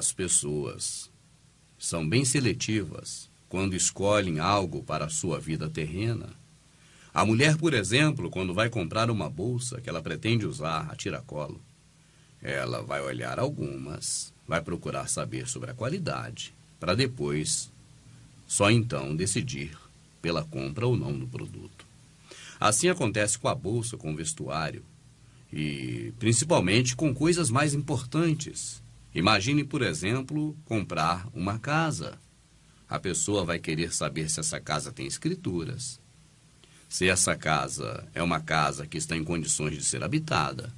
As pessoas são bem seletivas quando escolhem algo para a sua vida terrena. A mulher, por exemplo, quando vai comprar uma bolsa que ela pretende usar a tiracolo, ela vai olhar algumas, vai procurar saber sobre a qualidade, para depois, só então, decidir pela compra ou não do produto. Assim acontece com a bolsa, com o vestuário e principalmente com coisas mais importantes Imagine, por exemplo, comprar uma casa. A pessoa vai querer saber se essa casa tem escrituras, se essa casa é uma casa que está em condições de ser habitada.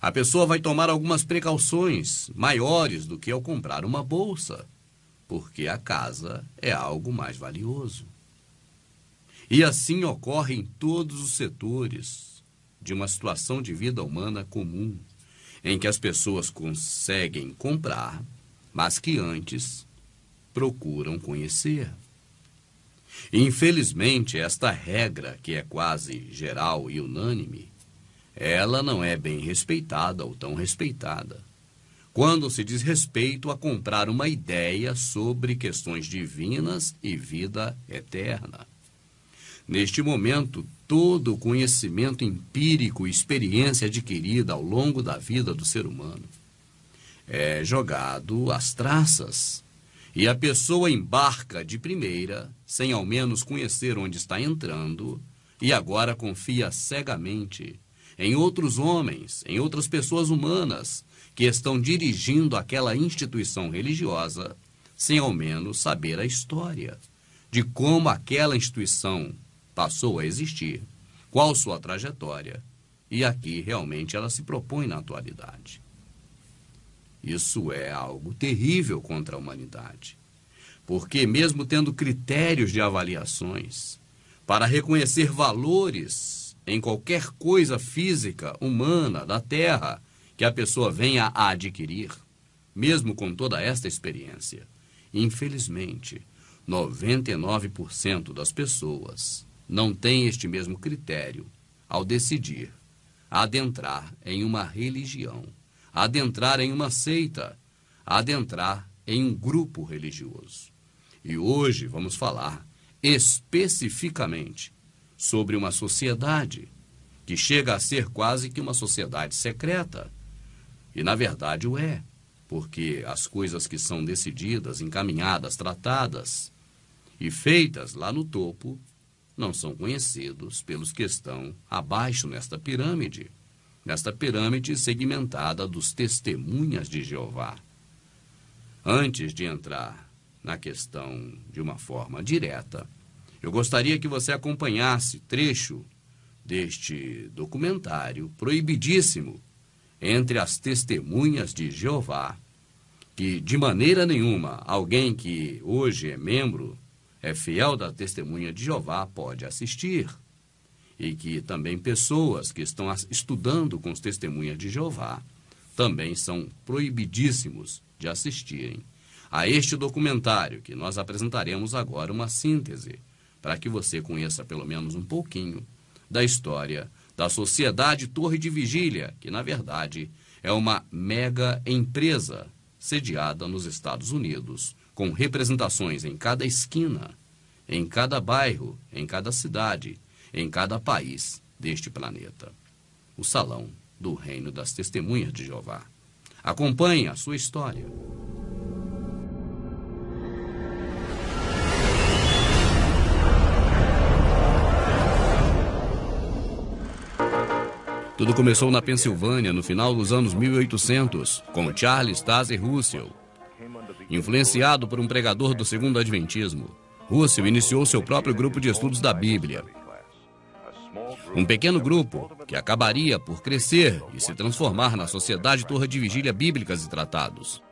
A pessoa vai tomar algumas precauções maiores do que ao comprar uma bolsa, porque a casa é algo mais valioso. E assim ocorre em todos os setores de uma situação de vida humana comum em que as pessoas conseguem comprar, mas que antes procuram conhecer. Infelizmente, esta regra, que é quase geral e unânime, ela não é bem respeitada ou tão respeitada. Quando se diz respeito a comprar uma ideia sobre questões divinas e vida eterna. Neste momento, todo o conhecimento empírico e experiência adquirida ao longo da vida do ser humano. É jogado às traças e a pessoa embarca de primeira, sem ao menos conhecer onde está entrando, e agora confia cegamente em outros homens, em outras pessoas humanas que estão dirigindo aquela instituição religiosa, sem ao menos saber a história de como aquela instituição passou a existir, qual sua trajetória e aqui realmente ela se propõe na atualidade. Isso é algo terrível contra a humanidade, porque, mesmo tendo critérios de avaliações para reconhecer valores em qualquer coisa física, humana, da Terra, que a pessoa venha a adquirir, mesmo com toda esta experiência, infelizmente, 99% das pessoas não tem este mesmo critério ao decidir adentrar em uma religião, adentrar em uma seita, adentrar em um grupo religioso. E hoje vamos falar especificamente sobre uma sociedade que chega a ser quase que uma sociedade secreta. E na verdade o é, porque as coisas que são decididas, encaminhadas, tratadas e feitas lá no topo não são conhecidos pelos que estão abaixo nesta pirâmide, nesta pirâmide segmentada dos testemunhas de Jeová. Antes de entrar na questão de uma forma direta, eu gostaria que você acompanhasse trecho deste documentário proibidíssimo entre as testemunhas de Jeová, que de maneira nenhuma alguém que hoje é membro é fiel da testemunha de Jeová pode assistir. E que também pessoas que estão estudando com os testemunhas de Jeová também são proibidíssimos de assistirem a este documentário, que nós apresentaremos agora uma síntese, para que você conheça pelo menos um pouquinho da história da Sociedade Torre de Vigília, que na verdade é uma mega empresa sediada nos Estados Unidos com representações em cada esquina, em cada bairro, em cada cidade, em cada país deste planeta. O Salão do Reino das Testemunhas de Jeová. Acompanhe a sua história. Tudo começou na Pensilvânia no final dos anos 1800, com Charles Taze Russell, influenciado por um pregador do segundo adventismo. Russell iniciou seu próprio grupo de estudos da Bíblia. Um pequeno grupo que acabaria por crescer e se transformar na Sociedade Torre de Vigília Bíblicas e Tratados.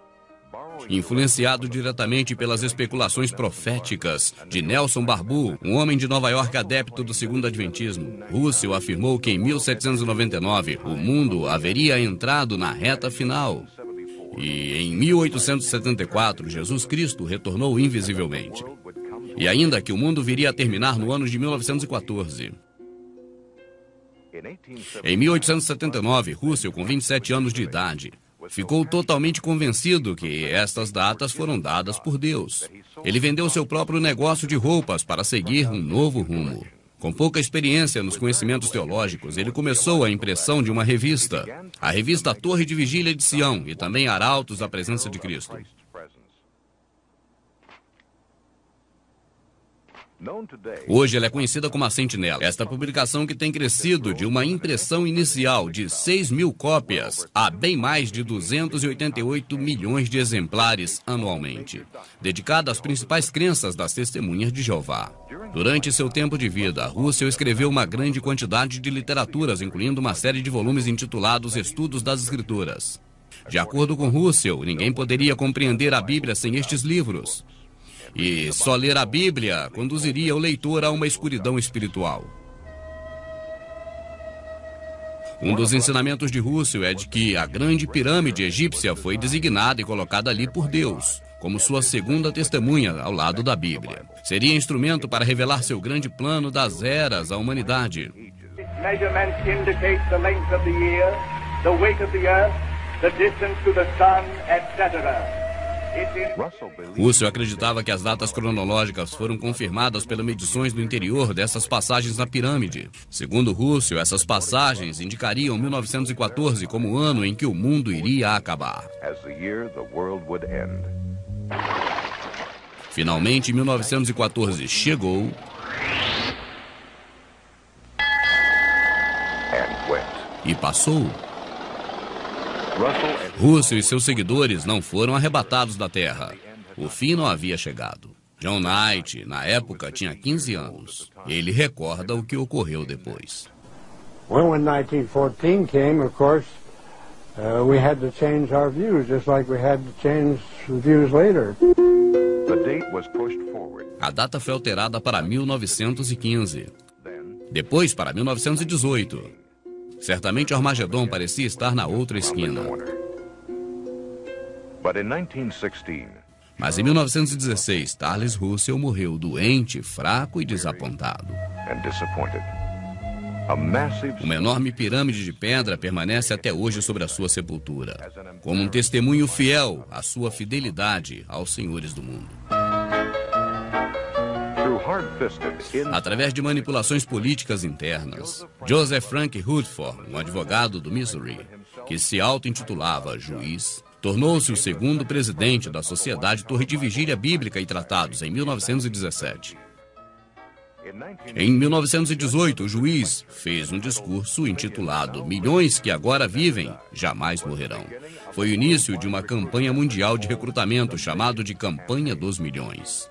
Influenciado diretamente pelas especulações proféticas de Nelson Barbu, um homem de Nova York adepto do segundo adventismo, Russell afirmou que em 1799 o mundo haveria entrado na reta final. E em 1874, Jesus Cristo retornou invisivelmente. E ainda que o mundo viria a terminar no ano de 1914. Em 1879, Russell, com 27 anos de idade, ficou totalmente convencido que estas datas foram dadas por Deus. Ele vendeu seu próprio negócio de roupas para seguir um novo rumo. Com pouca experiência nos conhecimentos teológicos, ele começou a impressão de uma revista, a revista Torre de Vigília de Sião, e também Arautos da Presença de Cristo. Hoje ela é conhecida como a Sentinela. Esta publicação que tem crescido de uma impressão inicial de 6 mil cópias a bem mais de 288 milhões de exemplares anualmente, dedicada às principais crenças das testemunhas de Jeová. Durante seu tempo de vida, Russell escreveu uma grande quantidade de literaturas, incluindo uma série de volumes intitulados Estudos das Escrituras. De acordo com Russell, ninguém poderia compreender a Bíblia sem estes livros. E só ler a Bíblia conduziria o leitor a uma escuridão espiritual. Um dos ensinamentos de Rússio é de que a grande pirâmide egípcia foi designada e colocada ali por Deus, como sua segunda testemunha ao lado da Bíblia. Seria instrumento para revelar seu grande plano das eras à humanidade. length of the year, the weight of the earth, the distance to the sun, etc. Russell acreditava que as datas cronológicas foram confirmadas pelas medições do interior dessas passagens na pirâmide. Segundo Russell, essas passagens indicariam 1914 como o ano em que o mundo iria acabar. Finalmente, 1914 chegou. E passou. É- Russell e seus seguidores não foram arrebatados da terra. O fim não havia chegado. John Knight, na época, tinha 15 anos. Ele recorda o que ocorreu depois. Well, when 1914 came, of course, uh, we had to change our views, just like we had to change views later. A data foi alterada para 1915, depois para 1918. Certamente Armagedon parecia estar na outra esquina. Mas em 1916, Charles Russell morreu doente, fraco e desapontado. Uma enorme pirâmide de pedra permanece até hoje sobre a sua sepultura, como um testemunho fiel à sua fidelidade aos senhores do mundo através de manipulações políticas internas. Joseph Frank Hoodford, um advogado do Missouri, que se auto-intitulava juiz, tornou-se o segundo presidente da Sociedade Torre de Vigília Bíblica e Tratados em 1917. Em 1918, o juiz fez um discurso intitulado Milhões que agora vivem jamais morrerão. Foi o início de uma campanha mundial de recrutamento chamado de Campanha dos Milhões.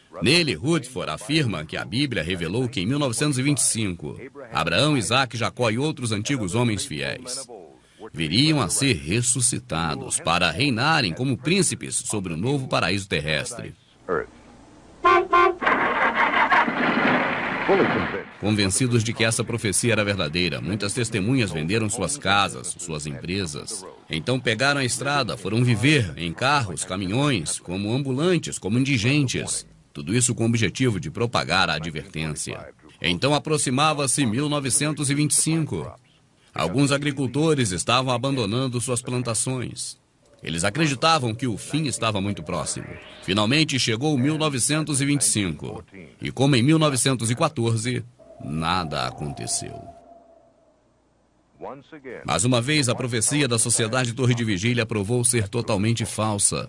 Nele, Rutherford afirma que a Bíblia revelou que em 1925, Abraão, Isaac, Jacó e outros antigos homens fiéis viriam a ser ressuscitados para reinarem como príncipes sobre o novo paraíso terrestre. Convencidos de que essa profecia era verdadeira, muitas testemunhas venderam suas casas, suas empresas. Então pegaram a estrada, foram viver em carros, caminhões, como ambulantes, como indigentes. Tudo isso com o objetivo de propagar a advertência. Então aproximava-se 1925. Alguns agricultores estavam abandonando suas plantações. Eles acreditavam que o fim estava muito próximo. Finalmente chegou 1925. E como em 1914, nada aconteceu. Mais uma vez, a profecia da Sociedade Torre de Vigília provou ser totalmente falsa.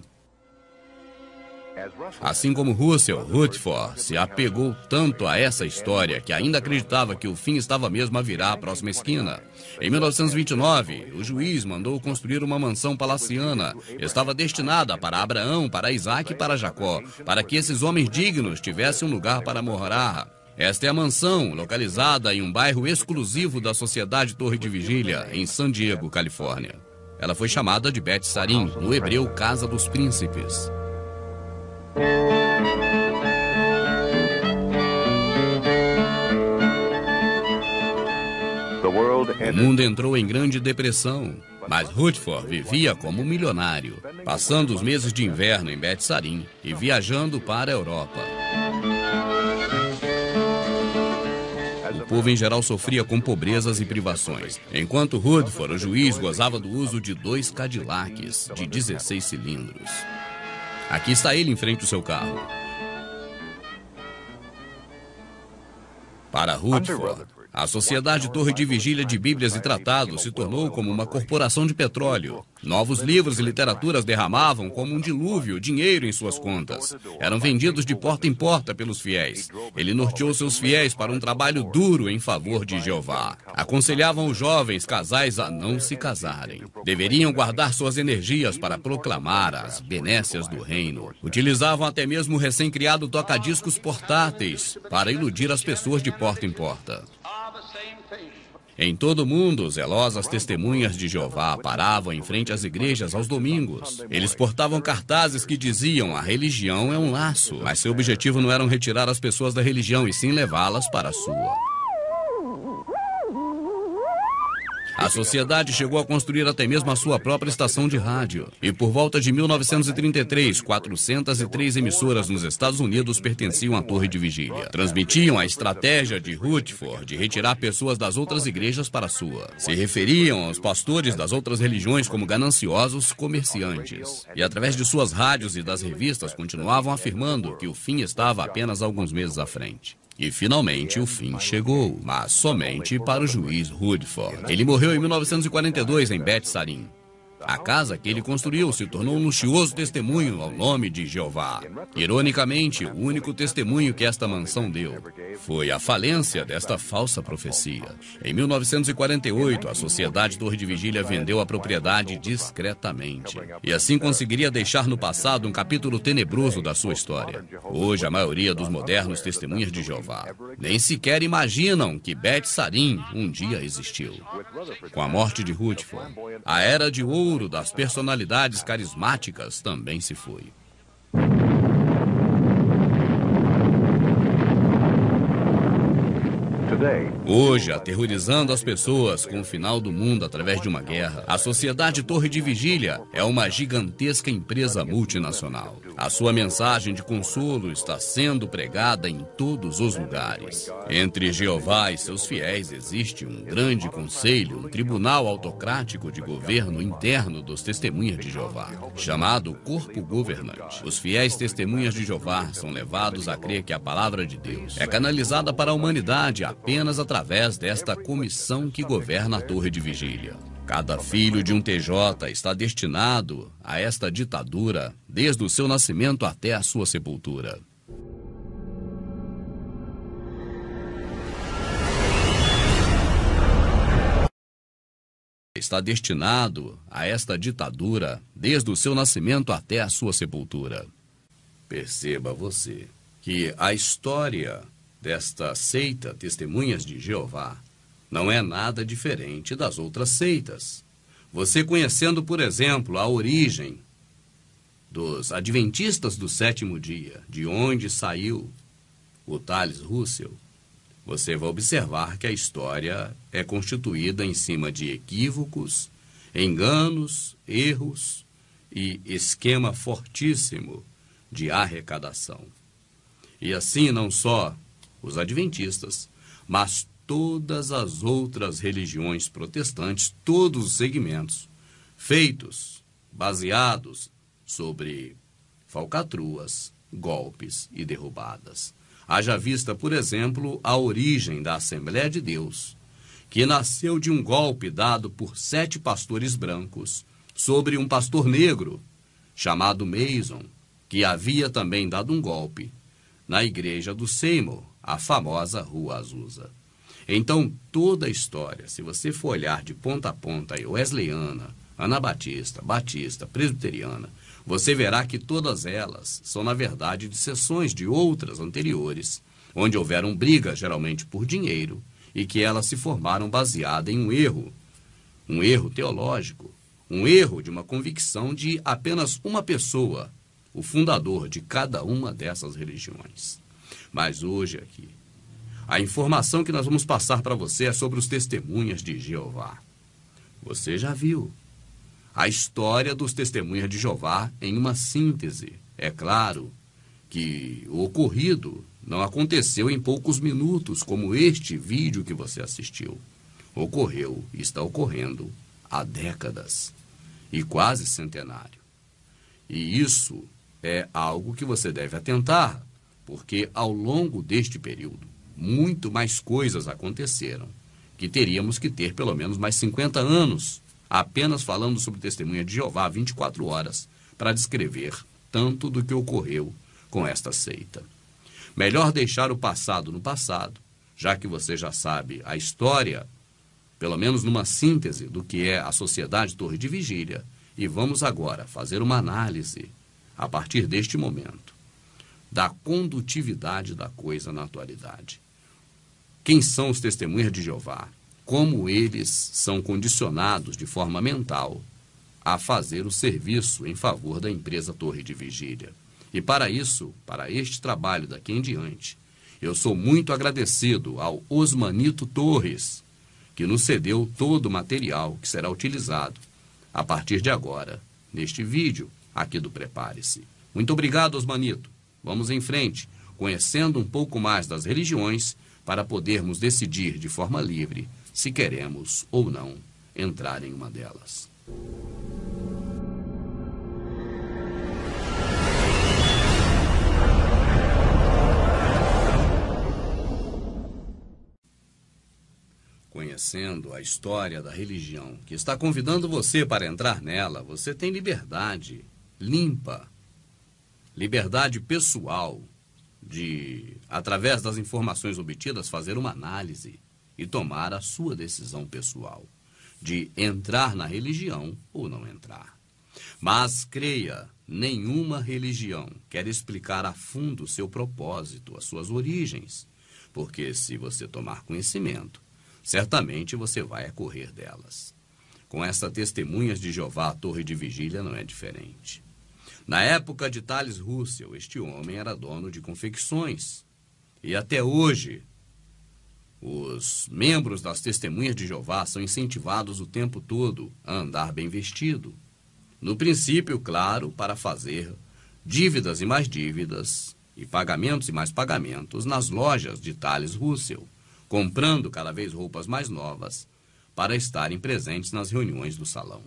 Assim como Russell Rutherford se apegou tanto a essa história que ainda acreditava que o fim estava mesmo a virar a próxima esquina. Em 1929, o juiz mandou construir uma mansão palaciana. Estava destinada para Abraão, para Isaac e para Jacó, para que esses homens dignos tivessem um lugar para morar. Esta é a mansão, localizada em um bairro exclusivo da Sociedade Torre de Vigília, em San Diego, Califórnia. Ela foi chamada de Beth Sarim, no hebreu Casa dos Príncipes. O mundo entrou em grande depressão, mas Rutherford vivia como milionário, passando os meses de inverno em Betsarim e viajando para a Europa. O povo em geral sofria com pobrezas e privações, enquanto Rutherford, o juiz, gozava do uso de dois Cadillacs de 16 cilindros. Aqui está ele em frente ao seu carro. Para Rutherford. A Sociedade Torre de Vigília de Bíblias e Tratados se tornou como uma corporação de petróleo. Novos livros e literaturas derramavam, como um dilúvio, dinheiro em suas contas. Eram vendidos de porta em porta pelos fiéis. Ele norteou seus fiéis para um trabalho duro em favor de Jeová. Aconselhavam os jovens casais a não se casarem. Deveriam guardar suas energias para proclamar as benécias do reino. Utilizavam até mesmo o recém-criado toca-discos portáteis para iludir as pessoas de porta em porta. Em todo o mundo, zelosas testemunhas de Jeová paravam em frente às igrejas aos domingos. Eles portavam cartazes que diziam: a religião é um laço, mas seu objetivo não era retirar as pessoas da religião e sim levá-las para a sua. A sociedade chegou a construir até mesmo a sua própria estação de rádio. E por volta de 1933, 403 emissoras nos Estados Unidos pertenciam à Torre de Vigília. Transmitiam a estratégia de Rutherford de retirar pessoas das outras igrejas para a sua. Se referiam aos pastores das outras religiões como gananciosos comerciantes. E através de suas rádios e das revistas continuavam afirmando que o fim estava apenas alguns meses à frente. E finalmente o fim chegou, mas somente para o juiz Rudford. Ele morreu em 1942 em Betsarim. A casa que ele construiu se tornou um luxuoso testemunho ao nome de Jeová. Ironicamente, o único testemunho que esta mansão deu foi a falência desta falsa profecia. Em 1948, a Sociedade Torre de Vigília vendeu a propriedade discretamente e assim conseguiria deixar no passado um capítulo tenebroso da sua história. Hoje, a maioria dos modernos testemunhas de Jeová nem sequer imaginam que Beth Sarim um dia existiu. Com a morte de Rutherford, a era de ouro ouro das personalidades carismáticas também se foi. Hoje, aterrorizando as pessoas com o final do mundo através de uma guerra, a Sociedade Torre de Vigília é uma gigantesca empresa multinacional. A sua mensagem de consolo está sendo pregada em todos os lugares. Entre Jeová e seus fiéis existe um grande conselho, um tribunal autocrático de governo interno dos testemunhas de Jeová, chamado Corpo Governante. Os fiéis testemunhas de Jeová são levados a crer que a palavra de Deus é canalizada para a humanidade apenas apenas através desta comissão que governa a Torre de Vigília. Cada filho de um TJ está destinado a esta ditadura desde o seu nascimento até a sua sepultura. Está destinado a esta ditadura desde o seu nascimento até a sua sepultura. Perceba você que a história desta seita Testemunhas de Jeová não é nada diferente das outras seitas. Você conhecendo, por exemplo, a origem dos Adventistas do Sétimo Dia, de onde saiu o Thales Russell, você vai observar que a história é constituída em cima de equívocos, enganos, erros e esquema fortíssimo de arrecadação. E assim não só os adventistas, mas todas as outras religiões protestantes, todos os segmentos, feitos, baseados sobre falcatruas, golpes e derrubadas. Haja vista, por exemplo, a origem da Assembleia de Deus, que nasceu de um golpe dado por sete pastores brancos sobre um pastor negro, chamado Mason, que havia também dado um golpe na igreja do Seymour, a famosa Rua Azusa. Então, toda a história, se você for olhar de ponta a ponta, Wesleyana, Anabatista, Batista, Presbiteriana, você verá que todas elas são, na verdade, de sessões de outras anteriores, onde houveram brigas, geralmente por dinheiro, e que elas se formaram baseada em um erro, um erro teológico, um erro de uma convicção de apenas uma pessoa, o fundador de cada uma dessas religiões. Mas hoje aqui, a informação que nós vamos passar para você é sobre os testemunhas de Jeová. Você já viu a história dos testemunhas de Jeová em uma síntese. É claro que o ocorrido não aconteceu em poucos minutos, como este vídeo que você assistiu. Ocorreu e está ocorrendo há décadas e quase centenário. E isso é algo que você deve atentar, porque ao longo deste período, muito mais coisas aconteceram, que teríamos que ter pelo menos mais 50 anos apenas falando sobre testemunha de Jeová 24 horas para descrever tanto do que ocorreu com esta seita. Melhor deixar o passado no passado, já que você já sabe a história, pelo menos numa síntese do que é a Sociedade Torre de Vigília, e vamos agora fazer uma análise a partir deste momento, da condutividade da coisa na atualidade. Quem são os testemunhas de Jeová? Como eles são condicionados de forma mental a fazer o serviço em favor da empresa Torre de Vigília. E para isso, para este trabalho daqui em diante, eu sou muito agradecido ao Osmanito Torres, que nos cedeu todo o material que será utilizado a partir de agora neste vídeo aqui do Prepare-se. Muito obrigado, Osmanito. Vamos em frente, conhecendo um pouco mais das religiões para podermos decidir de forma livre se queremos ou não entrar em uma delas. Conhecendo a história da religião que está convidando você para entrar nela, você tem liberdade limpa, liberdade pessoal de, através das informações obtidas, fazer uma análise e tomar a sua decisão pessoal de entrar na religião ou não entrar. Mas creia, nenhuma religião quer explicar a fundo seu propósito, as suas origens, porque se você tomar conhecimento, certamente você vai correr delas. Com essa testemunhas de Jeová, a torre de vigília não é diferente. Na época de Thales Russell, este homem era dono de confecções. E até hoje, os membros das Testemunhas de Jeová são incentivados o tempo todo a andar bem vestido. No princípio, claro, para fazer dívidas e mais dívidas, e pagamentos e mais pagamentos nas lojas de Thales Russell, comprando cada vez roupas mais novas para estarem presentes nas reuniões do salão.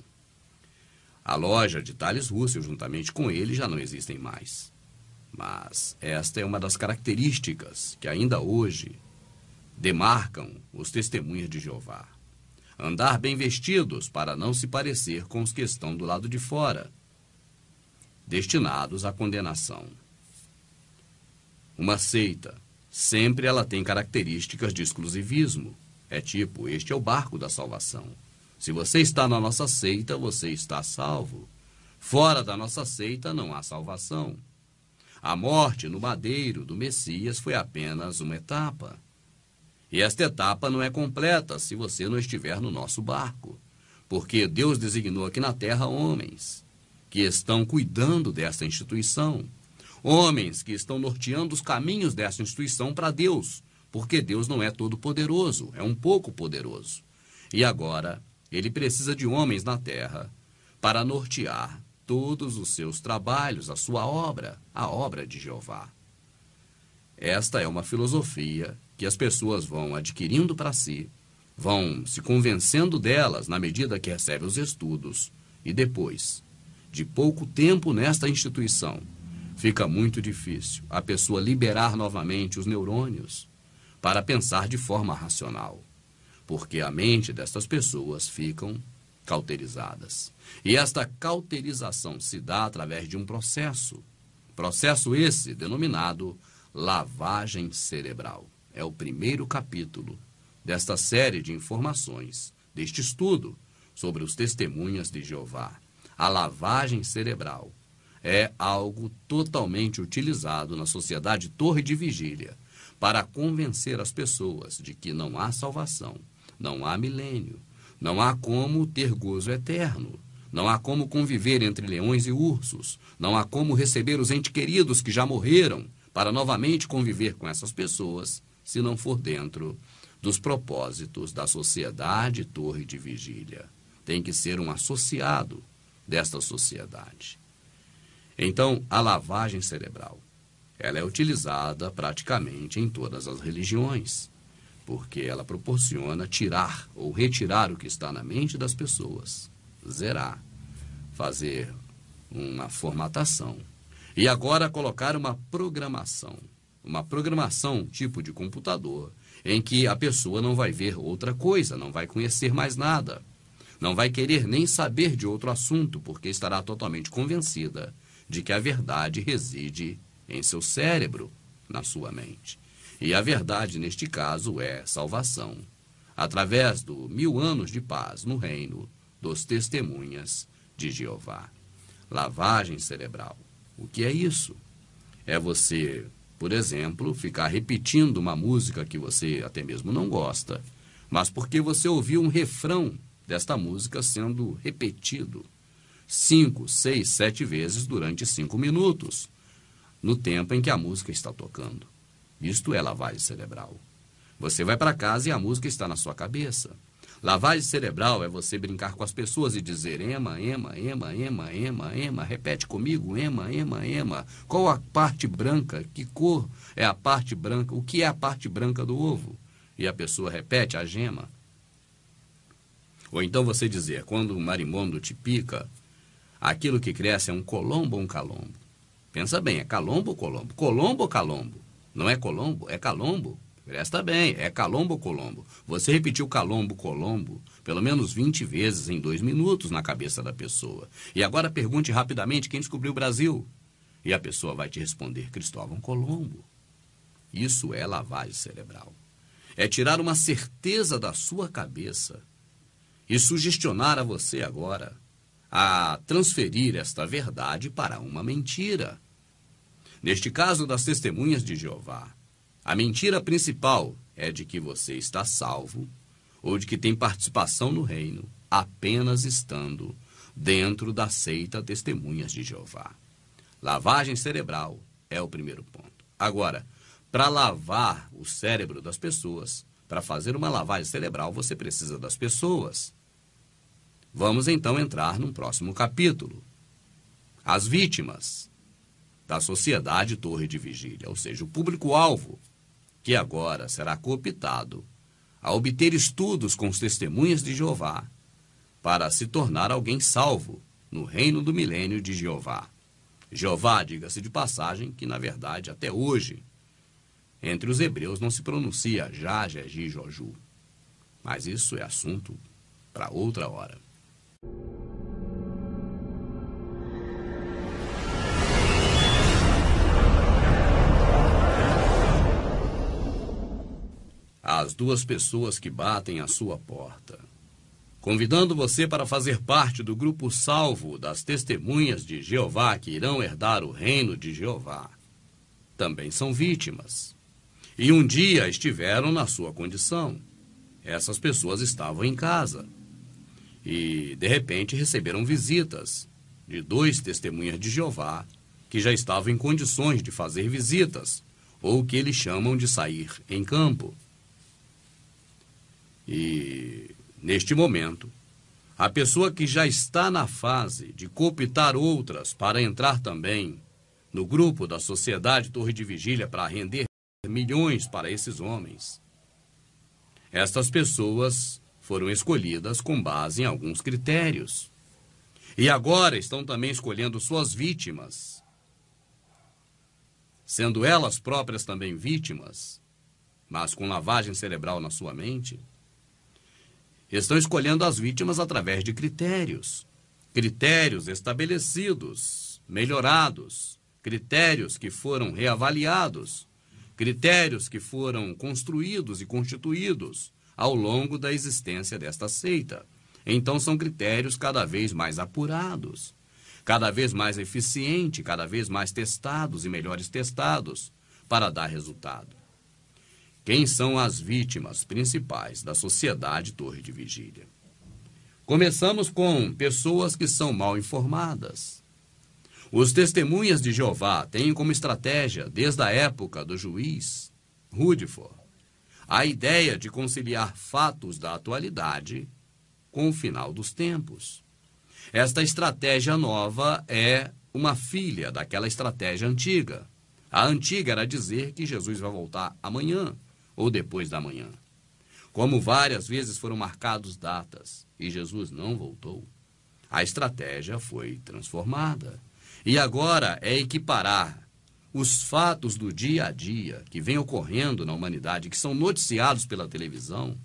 A loja de Thales Russell, juntamente com ele, já não existem mais. Mas esta é uma das características que ainda hoje demarcam os testemunhas de Jeová. Andar bem vestidos para não se parecer com os que estão do lado de fora, destinados à condenação. Uma seita, sempre ela tem características de exclusivismo. É tipo, este é o barco da salvação. Se você está na nossa seita, você está salvo. Fora da nossa seita não há salvação. A morte no madeiro do Messias foi apenas uma etapa. E esta etapa não é completa se você não estiver no nosso barco, porque Deus designou aqui na terra homens que estão cuidando desta instituição, homens que estão norteando os caminhos dessa instituição para Deus, porque Deus não é todo poderoso, é um pouco poderoso. E agora ele precisa de homens na terra para nortear todos os seus trabalhos, a sua obra, a obra de Jeová. Esta é uma filosofia que as pessoas vão adquirindo para si, vão se convencendo delas na medida que recebem os estudos, e depois, de pouco tempo nesta instituição, fica muito difícil a pessoa liberar novamente os neurônios para pensar de forma racional porque a mente destas pessoas ficam cauterizadas. E esta cauterização se dá através de um processo, processo esse denominado lavagem cerebral. É o primeiro capítulo desta série de informações, deste estudo sobre os testemunhas de Jeová. A lavagem cerebral é algo totalmente utilizado na sociedade Torre de Vigília para convencer as pessoas de que não há salvação não há milênio. Não há como ter gozo eterno. Não há como conviver entre leões e ursos. Não há como receber os entes queridos que já morreram para novamente conviver com essas pessoas, se não for dentro dos propósitos da sociedade Torre de Vigília. Tem que ser um associado desta sociedade. Então, a lavagem cerebral, ela é utilizada praticamente em todas as religiões porque ela proporciona tirar ou retirar o que está na mente das pessoas, zerar, fazer uma formatação. E agora colocar uma programação. Uma programação tipo de computador, em que a pessoa não vai ver outra coisa, não vai conhecer mais nada, não vai querer nem saber de outro assunto, porque estará totalmente convencida de que a verdade reside em seu cérebro, na sua mente. E a verdade, neste caso, é salvação, através do mil anos de paz no reino dos testemunhas de Jeová. Lavagem cerebral. O que é isso? É você, por exemplo, ficar repetindo uma música que você até mesmo não gosta, mas porque você ouviu um refrão desta música sendo repetido cinco, seis, sete vezes durante cinco minutos, no tempo em que a música está tocando. Isto é lavagem cerebral. Você vai para casa e a música está na sua cabeça. Lavagem cerebral é você brincar com as pessoas e dizer ema, ema, ema, ema, ema, ema, repete comigo, ema, ema, ema. Qual a parte branca? Que cor é a parte branca? O que é a parte branca do ovo? E a pessoa repete a gema. Ou então você dizer, quando um marimondo te pica, aquilo que cresce é um colombo ou um calombo? Pensa bem, é calombo ou colombo? Colombo ou calombo? Não é Colombo, é Calombo. Presta bem, é Calombo Colombo. Você repetiu Calombo Colombo pelo menos 20 vezes em dois minutos na cabeça da pessoa. E agora pergunte rapidamente quem descobriu o Brasil. E a pessoa vai te responder Cristóvão Colombo. Isso é lavagem cerebral. É tirar uma certeza da sua cabeça e sugestionar a você agora a transferir esta verdade para uma mentira. Neste caso das testemunhas de Jeová, a mentira principal é de que você está salvo ou de que tem participação no reino apenas estando dentro da seita Testemunhas de Jeová. Lavagem cerebral é o primeiro ponto. Agora, para lavar o cérebro das pessoas, para fazer uma lavagem cerebral, você precisa das pessoas. Vamos então entrar num próximo capítulo. As vítimas da Sociedade Torre de Vigília, ou seja, o público-alvo, que agora será cooptado a obter estudos com os testemunhas de Jeová, para se tornar alguém salvo no reino do milênio de Jeová. Jeová, diga-se de passagem, que na verdade até hoje, entre os hebreus não se pronuncia já, Jegi, Joju. Mas isso é assunto para outra hora. às duas pessoas que batem à sua porta. Convidando você para fazer parte do grupo salvo das testemunhas de Jeová que irão herdar o reino de Jeová. Também são vítimas. E um dia estiveram na sua condição. Essas pessoas estavam em casa. E, de repente, receberam visitas de dois testemunhas de Jeová que já estavam em condições de fazer visitas, ou que eles chamam de sair em campo. E, neste momento, a pessoa que já está na fase de cooptar outras para entrar também no grupo da Sociedade Torre de Vigília para render milhões para esses homens. Estas pessoas foram escolhidas com base em alguns critérios. E agora estão também escolhendo suas vítimas. Sendo elas próprias também vítimas, mas com lavagem cerebral na sua mente. Estão escolhendo as vítimas através de critérios. Critérios estabelecidos, melhorados, critérios que foram reavaliados, critérios que foram construídos e constituídos ao longo da existência desta seita. Então são critérios cada vez mais apurados, cada vez mais eficientes, cada vez mais testados e melhores testados para dar resultado. Quem são as vítimas principais da sociedade Torre de Vigília? Começamos com pessoas que são mal informadas. Os testemunhas de Jeová têm como estratégia, desde a época do juiz Rudford, a ideia de conciliar fatos da atualidade com o final dos tempos. Esta estratégia nova é uma filha daquela estratégia antiga. A antiga era dizer que Jesus vai voltar amanhã ou depois da manhã. Como várias vezes foram marcados datas e Jesus não voltou, a estratégia foi transformada. E agora é equiparar os fatos do dia a dia que vêm ocorrendo na humanidade, que são noticiados pela televisão,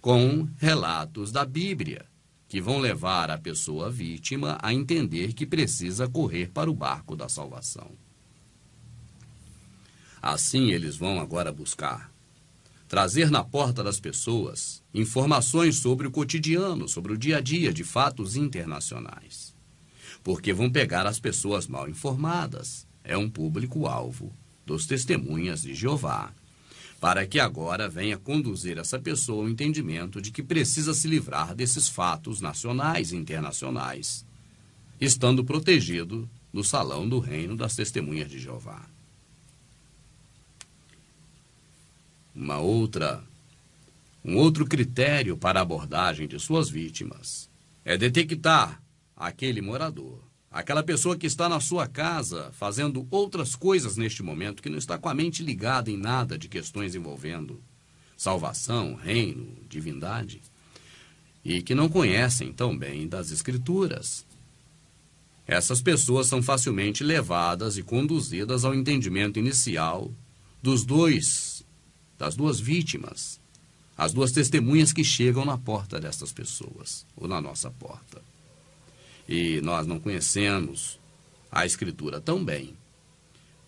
com relatos da Bíblia, que vão levar a pessoa vítima a entender que precisa correr para o barco da salvação. Assim, eles vão agora buscar trazer na porta das pessoas informações sobre o cotidiano, sobre o dia a dia de fatos internacionais. Porque vão pegar as pessoas mal informadas. É um público-alvo dos testemunhas de Jeová. Para que agora venha conduzir essa pessoa ao entendimento de que precisa se livrar desses fatos nacionais e internacionais, estando protegido no salão do reino das testemunhas de Jeová. uma outra, um outro critério para a abordagem de suas vítimas é detectar aquele morador, aquela pessoa que está na sua casa fazendo outras coisas neste momento que não está com a mente ligada em nada de questões envolvendo salvação, reino, divindade, e que não conhecem tão bem das escrituras. Essas pessoas são facilmente levadas e conduzidas ao entendimento inicial dos dois das duas vítimas, as duas testemunhas que chegam na porta dessas pessoas, ou na nossa porta. E nós não conhecemos a Escritura tão bem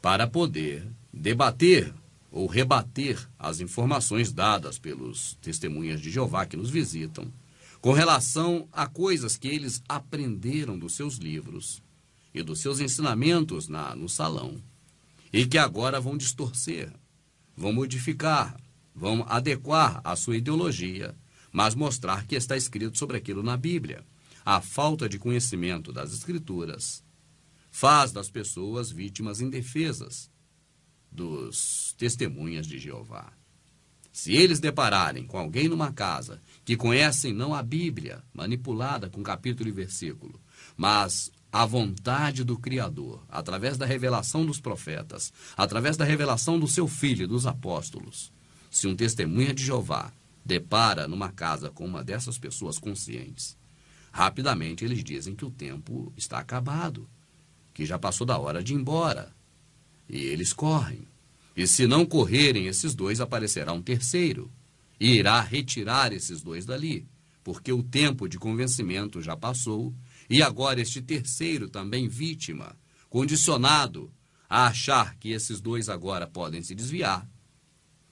para poder debater ou rebater as informações dadas pelos testemunhas de Jeová que nos visitam com relação a coisas que eles aprenderam dos seus livros e dos seus ensinamentos na, no salão e que agora vão distorcer vão modificar, vão adequar à sua ideologia, mas mostrar que está escrito sobre aquilo na Bíblia. A falta de conhecimento das Escrituras faz das pessoas vítimas indefesas dos testemunhas de Jeová. Se eles depararem com alguém numa casa que conhecem não a Bíblia, manipulada com capítulo e versículo, mas a vontade do Criador, através da revelação dos profetas, através da revelação do seu filho, dos apóstolos. Se um testemunha de Jeová depara numa casa com uma dessas pessoas conscientes, rapidamente eles dizem que o tempo está acabado, que já passou da hora de ir embora. E eles correm. E se não correrem esses dois, aparecerá um terceiro e irá retirar esses dois dali, porque o tempo de convencimento já passou e agora este terceiro, também vítima, condicionado a achar que esses dois agora podem se desviar,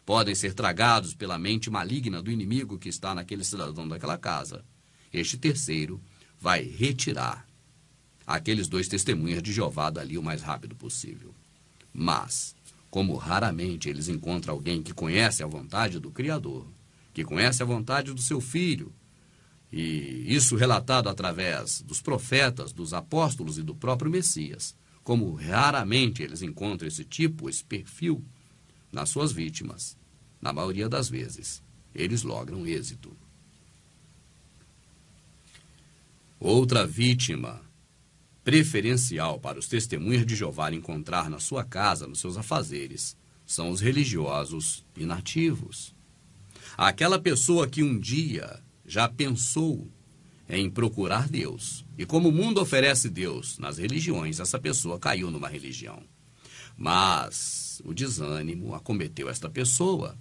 podem ser tragados pela mente maligna do inimigo que está naquele cidadão daquela casa. Este terceiro vai retirar aqueles dois testemunhas de Jeová dali o mais rápido possível. Mas, como raramente eles encontram alguém que conhece a vontade do Criador, que conhece a vontade do seu filho, e isso relatado através dos profetas, dos apóstolos e do próprio Messias. Como raramente eles encontram esse tipo, esse perfil nas suas vítimas. Na maioria das vezes, eles logram êxito. Outra vítima preferencial para os testemunhos de Jeová encontrar na sua casa, nos seus afazeres, são os religiosos inativos. Aquela pessoa que um dia já pensou em procurar Deus. E como o mundo oferece Deus nas religiões, essa pessoa caiu numa religião. Mas o desânimo acometeu esta pessoa.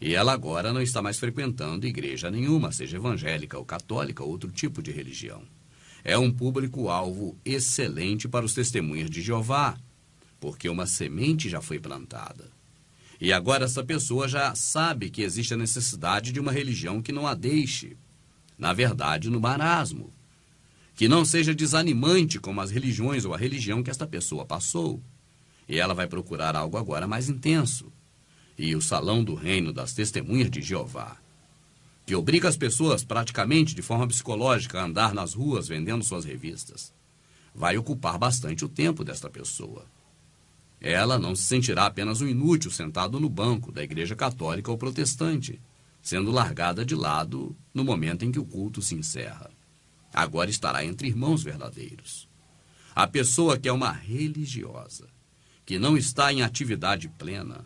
E ela agora não está mais frequentando igreja nenhuma, seja evangélica ou católica, ou outro tipo de religião. É um público-alvo excelente para os testemunhos de Jeová, porque uma semente já foi plantada. E agora essa pessoa já sabe que existe a necessidade de uma religião que não a deixe, na verdade, no marasmo. Que não seja desanimante como as religiões ou a religião que esta pessoa passou. E ela vai procurar algo agora mais intenso. E o salão do reino das testemunhas de Jeová, que obriga as pessoas praticamente de forma psicológica a andar nas ruas vendendo suas revistas, vai ocupar bastante o tempo desta pessoa. Ela não se sentirá apenas um inútil sentado no banco da igreja católica ou protestante, sendo largada de lado no momento em que o culto se encerra. Agora estará entre irmãos verdadeiros. A pessoa que é uma religiosa, que não está em atividade plena,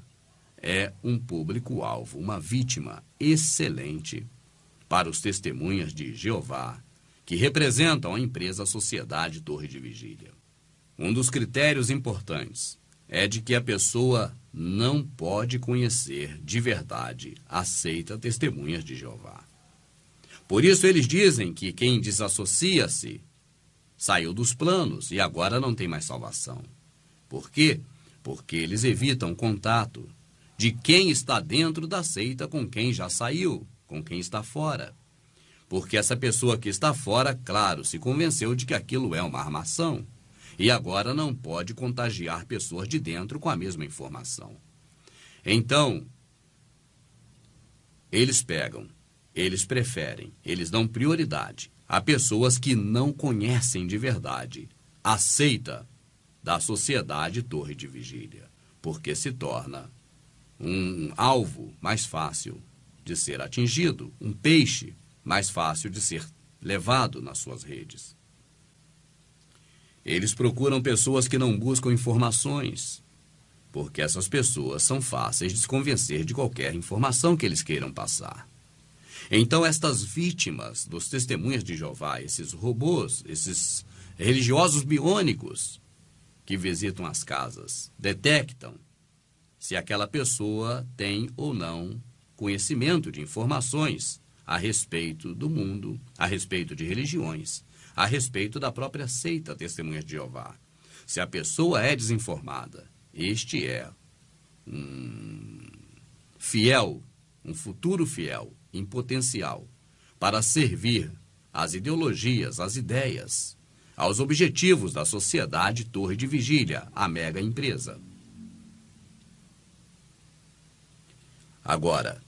é um público-alvo, uma vítima excelente para os testemunhas de Jeová, que representam a empresa Sociedade Torre de Vigília. Um dos critérios importantes é de que a pessoa não pode conhecer de verdade, aceita testemunhas de Jeová. Por isso eles dizem que quem desassocia-se saiu dos planos e agora não tem mais salvação. Por quê? Porque eles evitam contato de quem está dentro da seita com quem já saiu, com quem está fora. Porque essa pessoa que está fora, claro, se convenceu de que aquilo é uma armação e agora não pode contagiar pessoas de dentro com a mesma informação. Então, eles pegam, eles preferem, eles dão prioridade a pessoas que não conhecem de verdade a seita da sociedade Torre de Vigília, porque se torna um alvo mais fácil de ser atingido, um peixe mais fácil de ser levado nas suas redes. Eles procuram pessoas que não buscam informações, porque essas pessoas são fáceis de se convencer de qualquer informação que eles queiram passar. Então, estas vítimas dos testemunhas de Jeová, esses robôs, esses religiosos biônicos que visitam as casas, detectam se aquela pessoa tem ou não conhecimento de informações a respeito do mundo, a respeito de religiões a respeito da própria seita Testemunhas de Jeová. Se a pessoa é desinformada, este é um fiel, um futuro fiel, em potencial, para servir às ideologias, às ideias, aos objetivos da sociedade Torre de Vigília, a mega empresa. Agora,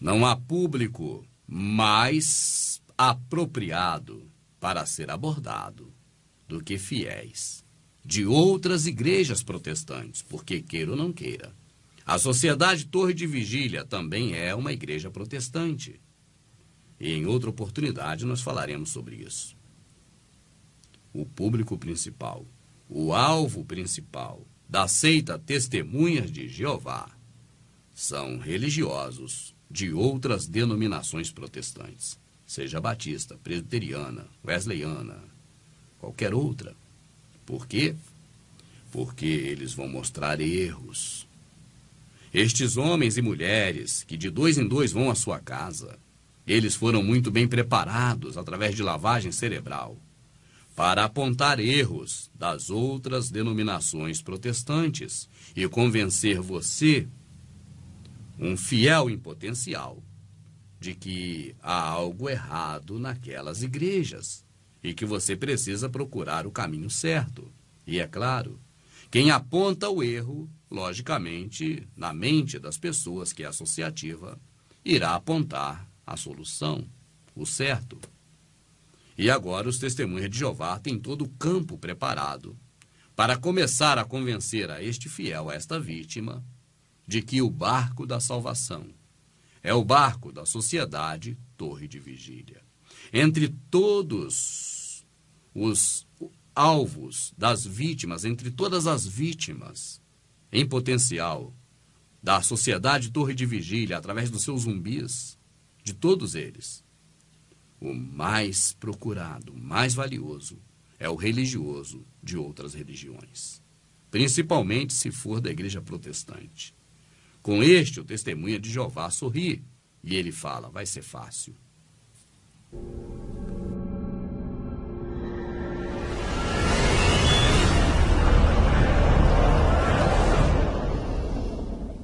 não há público mais apropriado para ser abordado do que fiéis de outras igrejas protestantes, porque queira ou não queira. A Sociedade Torre de Vigília também é uma igreja protestante. E em outra oportunidade nós falaremos sobre isso. O público principal, o alvo principal da seita Testemunhas de Jeová são religiosos de outras denominações protestantes seja batista, presbiteriana, wesleyana, qualquer outra. Por quê? Porque eles vão mostrar erros. Estes homens e mulheres que de dois em dois vão à sua casa, eles foram muito bem preparados através de lavagem cerebral para apontar erros das outras denominações protestantes e convencer você, um fiel em potencial, de que há algo errado naquelas igrejas e que você precisa procurar o caminho certo. E é claro, quem aponta o erro, logicamente, na mente das pessoas que é associativa, irá apontar a solução, o certo. E agora os testemunhos de Jeová têm todo o campo preparado para começar a convencer a este fiel, a esta vítima, de que o barco da salvação é o barco da sociedade Torre de Vigília. Entre todos os alvos das vítimas, entre todas as vítimas em potencial da sociedade Torre de Vigília, através dos seus zumbis, de todos eles, o mais procurado, o mais valioso é o religioso de outras religiões, principalmente se for da igreja protestante. Com este, o testemunha é de Jeová sorri e ele fala: Vai ser fácil.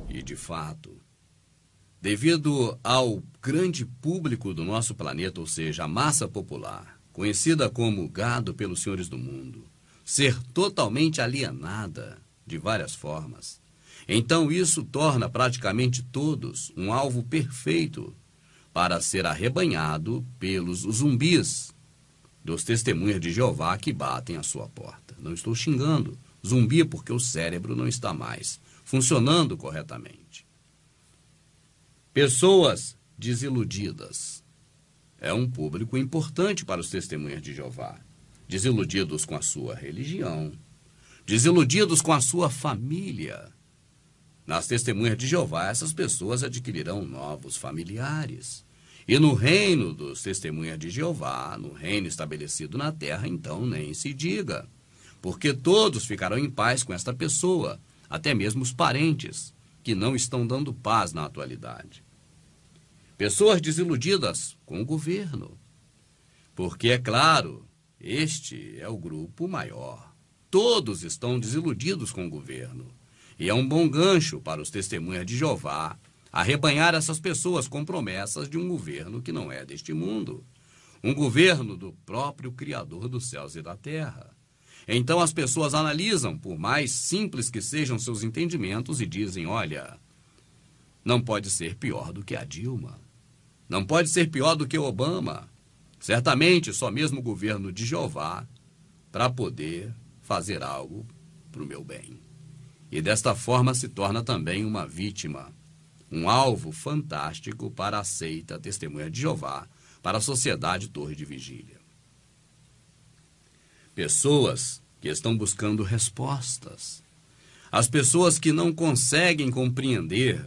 E de fato, devido ao grande público do nosso planeta, ou seja, a massa popular, conhecida como gado pelos senhores do mundo, ser totalmente alienada de várias formas, então isso torna praticamente todos um alvo perfeito para ser arrebanhado pelos zumbis dos testemunhas de Jeová que batem à sua porta. Não estou xingando. Zumbi porque o cérebro não está mais funcionando corretamente. Pessoas desiludidas. É um público importante para os testemunhas de Jeová. Desiludidos com a sua religião, desiludidos com a sua família nas testemunhas de Jeová, essas pessoas adquirirão novos familiares. E no reino dos testemunhas de Jeová, no reino estabelecido na terra, então nem se diga. Porque todos ficarão em paz com esta pessoa, até mesmo os parentes, que não estão dando paz na atualidade. Pessoas desiludidas com o governo. Porque, é claro, este é o grupo maior. Todos estão desiludidos com o governo. E é um bom gancho para os testemunhas de Jeová arrebanhar essas pessoas com promessas de um governo que não é deste mundo. Um governo do próprio Criador dos céus e da terra. Então as pessoas analisam, por mais simples que sejam seus entendimentos, e dizem: olha, não pode ser pior do que a Dilma. Não pode ser pior do que Obama. Certamente, só mesmo o governo de Jeová para poder fazer algo para o meu bem e desta forma se torna também uma vítima, um alvo fantástico para a seita Testemunha de Jeová, para a sociedade Torre de Vigília. Pessoas que estão buscando respostas. As pessoas que não conseguem compreender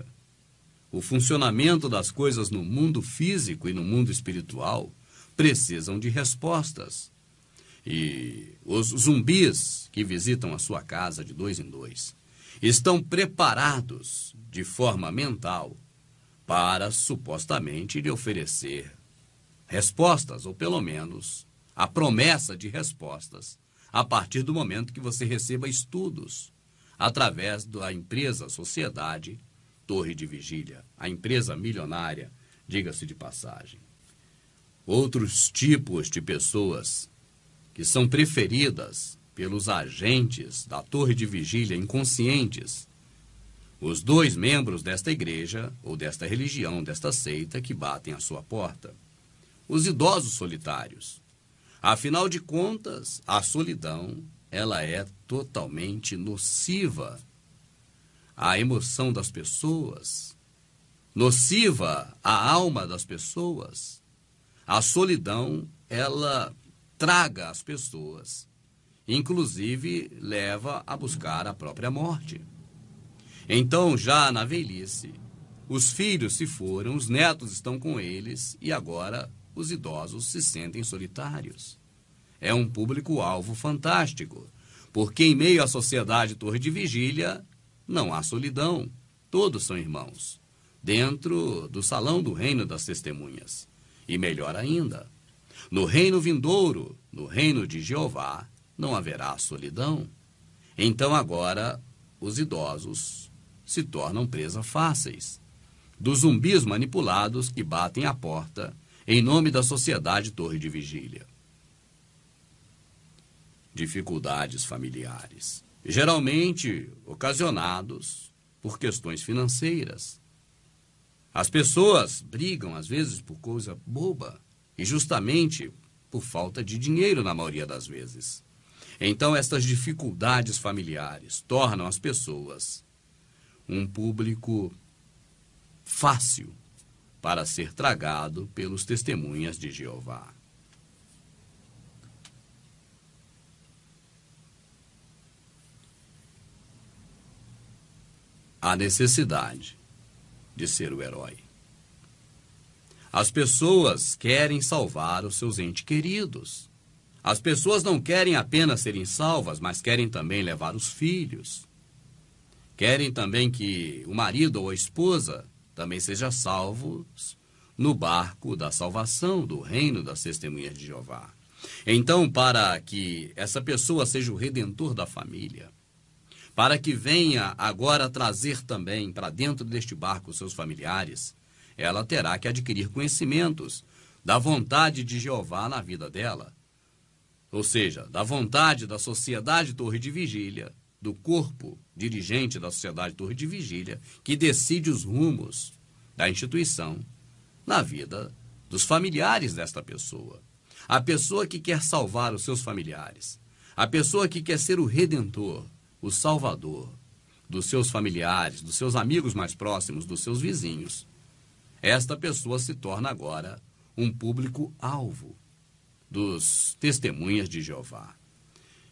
o funcionamento das coisas no mundo físico e no mundo espiritual precisam de respostas. E os zumbis que visitam a sua casa de dois em dois estão preparados de forma mental para supostamente lhe oferecer respostas, ou pelo menos a promessa de respostas, a partir do momento que você receba estudos através da empresa sociedade Torre de Vigília, a empresa milionária, diga-se de passagem. Outros tipos de pessoas que são preferidas pelos agentes da torre de vigília inconscientes. Os dois membros desta igreja, ou desta religião, desta seita que batem à sua porta. Os idosos solitários. Afinal de contas, a solidão, ela é totalmente nociva à emoção das pessoas, nociva à alma das pessoas. A solidão, ela traga as pessoas inclusive leva a buscar a própria morte. Então, já na velhice, os filhos se foram, os netos estão com eles e agora os idosos se sentem solitários. É um público-alvo fantástico, porque em meio à sociedade torre de vigília não há solidão, todos são irmãos, dentro do salão do reino das testemunhas. E melhor ainda, no reino vindouro, no reino de Jeová, não haverá solidão. Então agora os idosos se tornam presa fáceis dos zumbis manipulados que batem à porta em nome da sociedade Torre de Vigília. Dificuldades familiares, geralmente ocasionados por questões financeiras. As pessoas brigam às vezes por coisa boba e justamente por falta de dinheiro na maioria das vezes. Então, estas dificuldades familiares tornam as pessoas um público fácil para ser tragado pelos testemunhas de Jeová. A necessidade de ser o herói. As pessoas querem salvar os seus entes queridos. As pessoas não querem apenas serem salvas, mas querem também levar os filhos. Querem também que o marido ou a esposa também seja salvos no barco da salvação do reino das testemunhas de Jeová. Então, para que essa pessoa seja o redentor da família, para que venha agora trazer também para dentro deste barco seus familiares, ela terá que adquirir conhecimentos da vontade de Jeová na vida dela ou seja, da vontade da Sociedade Torre de Vigília, do corpo dirigente da Sociedade Torre de Vigília, que decide os rumos da instituição na vida dos familiares desta pessoa. A pessoa que quer salvar os seus familiares, a pessoa que quer ser o redentor, o salvador dos seus familiares, dos seus amigos mais próximos, dos seus vizinhos. Esta pessoa se torna agora um público-alvo dos testemunhas de Jeová.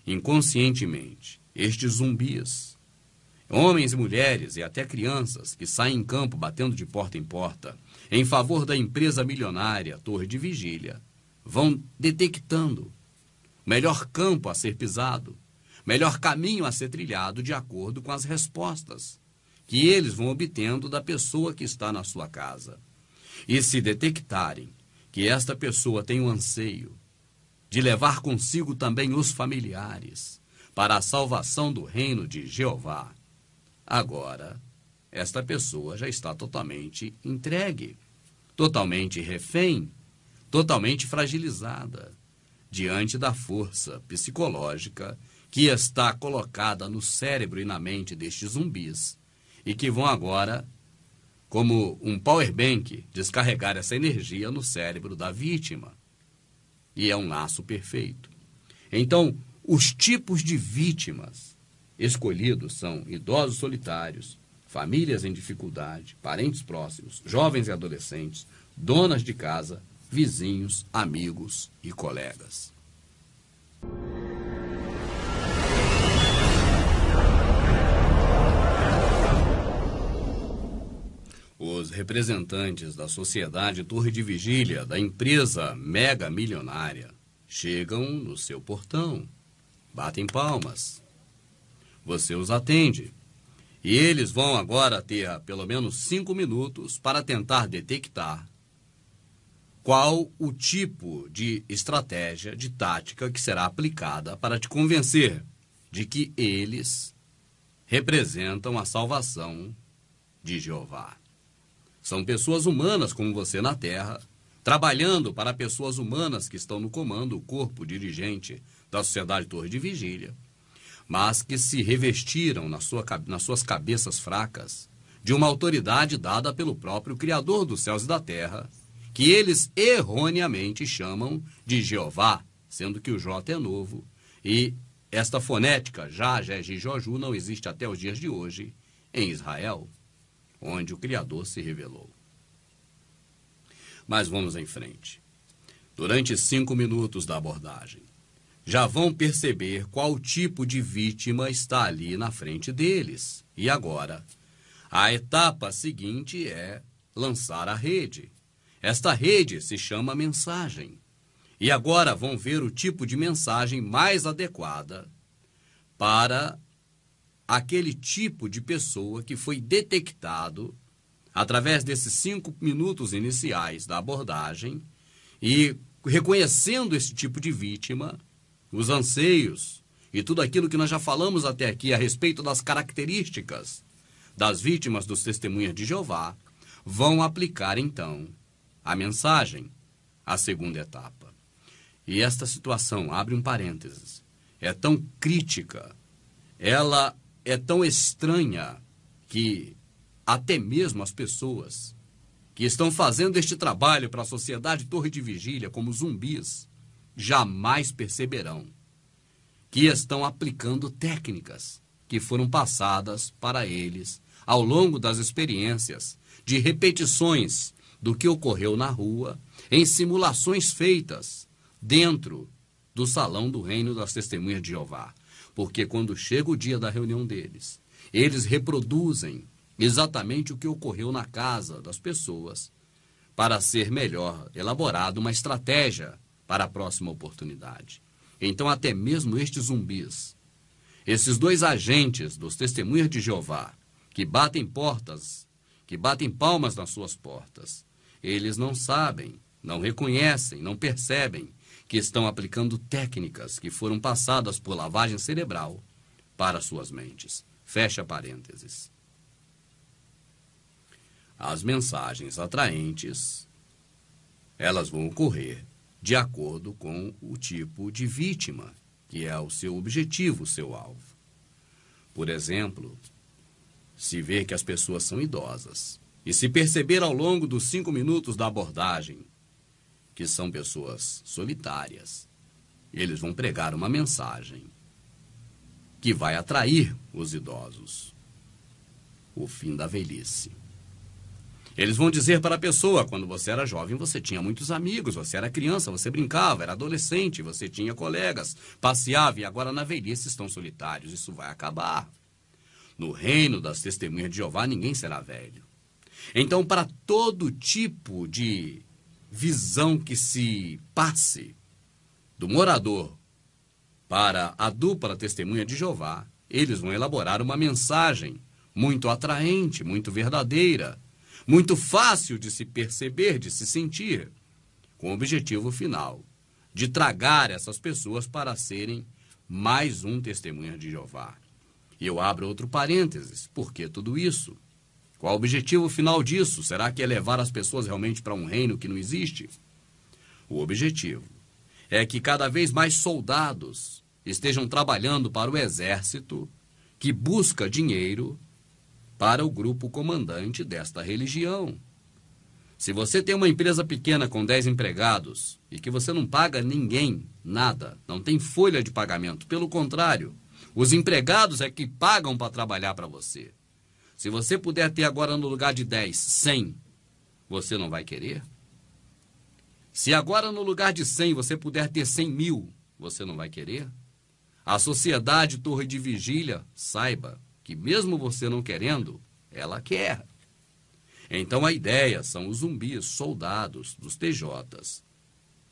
Inconscientemente, estes zumbias, homens e mulheres e até crianças que saem em campo batendo de porta em porta em favor da empresa milionária Torre de Vigília, vão detectando melhor campo a ser pisado, melhor caminho a ser trilhado de acordo com as respostas que eles vão obtendo da pessoa que está na sua casa. E se detectarem que esta pessoa tem um anseio, de levar consigo também os familiares, para a salvação do reino de Jeová. Agora, esta pessoa já está totalmente entregue, totalmente refém, totalmente fragilizada, diante da força psicológica que está colocada no cérebro e na mente destes zumbis e que vão agora, como um powerbank, descarregar essa energia no cérebro da vítima. E é um laço perfeito. Então, os tipos de vítimas escolhidos são idosos solitários, famílias em dificuldade, parentes próximos, jovens e adolescentes, donas de casa, vizinhos, amigos e colegas. Os representantes da Sociedade Torre de Vigília, da empresa mega milionária, chegam no seu portão, batem palmas. Você os atende. E eles vão agora ter pelo menos cinco minutos para tentar detectar qual o tipo de estratégia, de tática que será aplicada para te convencer de que eles representam a salvação de Jeová. São pessoas humanas como você na Terra, trabalhando para pessoas humanas que estão no comando, o corpo dirigente da Sociedade Torre de Vigília, mas que se revestiram na sua, nas suas cabeças fracas de uma autoridade dada pelo próprio Criador dos céus e da terra, que eles erroneamente chamam de Jeová, sendo que o J é novo e esta fonética já, já, é Joju, não existe até os dias de hoje em Israel onde o Criador se revelou. Mas vamos em frente. Durante cinco minutos da abordagem, já vão perceber qual tipo de vítima está ali na frente deles. E agora? A etapa seguinte é lançar a rede. Esta rede se chama mensagem. E agora vão ver o tipo de mensagem mais adequada para aquele tipo de pessoa que foi detectado através desses cinco minutos iniciais da abordagem e reconhecendo esse tipo de vítima, os anseios e tudo aquilo que nós já falamos até aqui a respeito das características das vítimas dos testemunhas de Jeová, vão aplicar então a mensagem, a segunda etapa. E esta situação, abre um parênteses, é tão crítica, ela é tão estranha que até mesmo as pessoas que estão fazendo este trabalho para a sociedade Torre de Vigília como zumbis jamais perceberão que estão aplicando técnicas que foram passadas para eles ao longo das experiências de repetições do que ocorreu na rua, em simulações feitas dentro do salão do reino das testemunhas de Jeová. Porque quando chega o dia da reunião deles, eles reproduzem exatamente o que ocorreu na casa das pessoas para ser melhor elaborada uma estratégia para a próxima oportunidade. Então, até mesmo estes zumbis, esses dois agentes dos testemunhas de Jeová, que batem portas, que batem palmas nas suas portas, eles não sabem, não reconhecem, não percebem que estão aplicando técnicas que foram passadas por lavagem cerebral para suas mentes. Fecha parênteses. As mensagens atraentes, elas vão ocorrer de acordo com o tipo de vítima que é o seu objetivo, o seu alvo. Por exemplo, se ver que as pessoas são idosas e se perceber ao longo dos cinco minutos da abordagem que são pessoas solitárias. Eles vão pregar uma mensagem que vai atrair os idosos. O fim da velhice. Eles vão dizer para a pessoa: quando você era jovem, você tinha muitos amigos, você era criança, você brincava, era adolescente, você tinha colegas, passeava e agora na velhice estão solitários. Isso vai acabar. No reino das testemunhas de Jeová, ninguém será velho. Então, para todo tipo de visão que se passe do morador para a dupla testemunha de Jeová, eles vão elaborar uma mensagem muito atraente, muito verdadeira, muito fácil de se perceber, de se sentir, com o objetivo final de tragar essas pessoas para serem mais um testemunha de Jeová. E eu abro outro parênteses. Por que tudo isso? Qual o objetivo final disso? Será que é levar as pessoas realmente para um reino que não existe? O objetivo é que cada vez mais soldados estejam trabalhando para o exército que busca dinheiro para o grupo comandante desta religião. Se você tem uma empresa pequena com 10 empregados e que você não paga ninguém nada, não tem folha de pagamento, pelo contrário, os empregados é que pagam para trabalhar para você. Se você puder ter agora no lugar de 10, 100, você não vai querer? Se agora no lugar de 100 você puder ter 100 mil, você não vai querer? A sociedade Torre de Vigília, saiba que mesmo você não querendo, ela quer. Então a ideia são os zumbis, soldados dos TJs.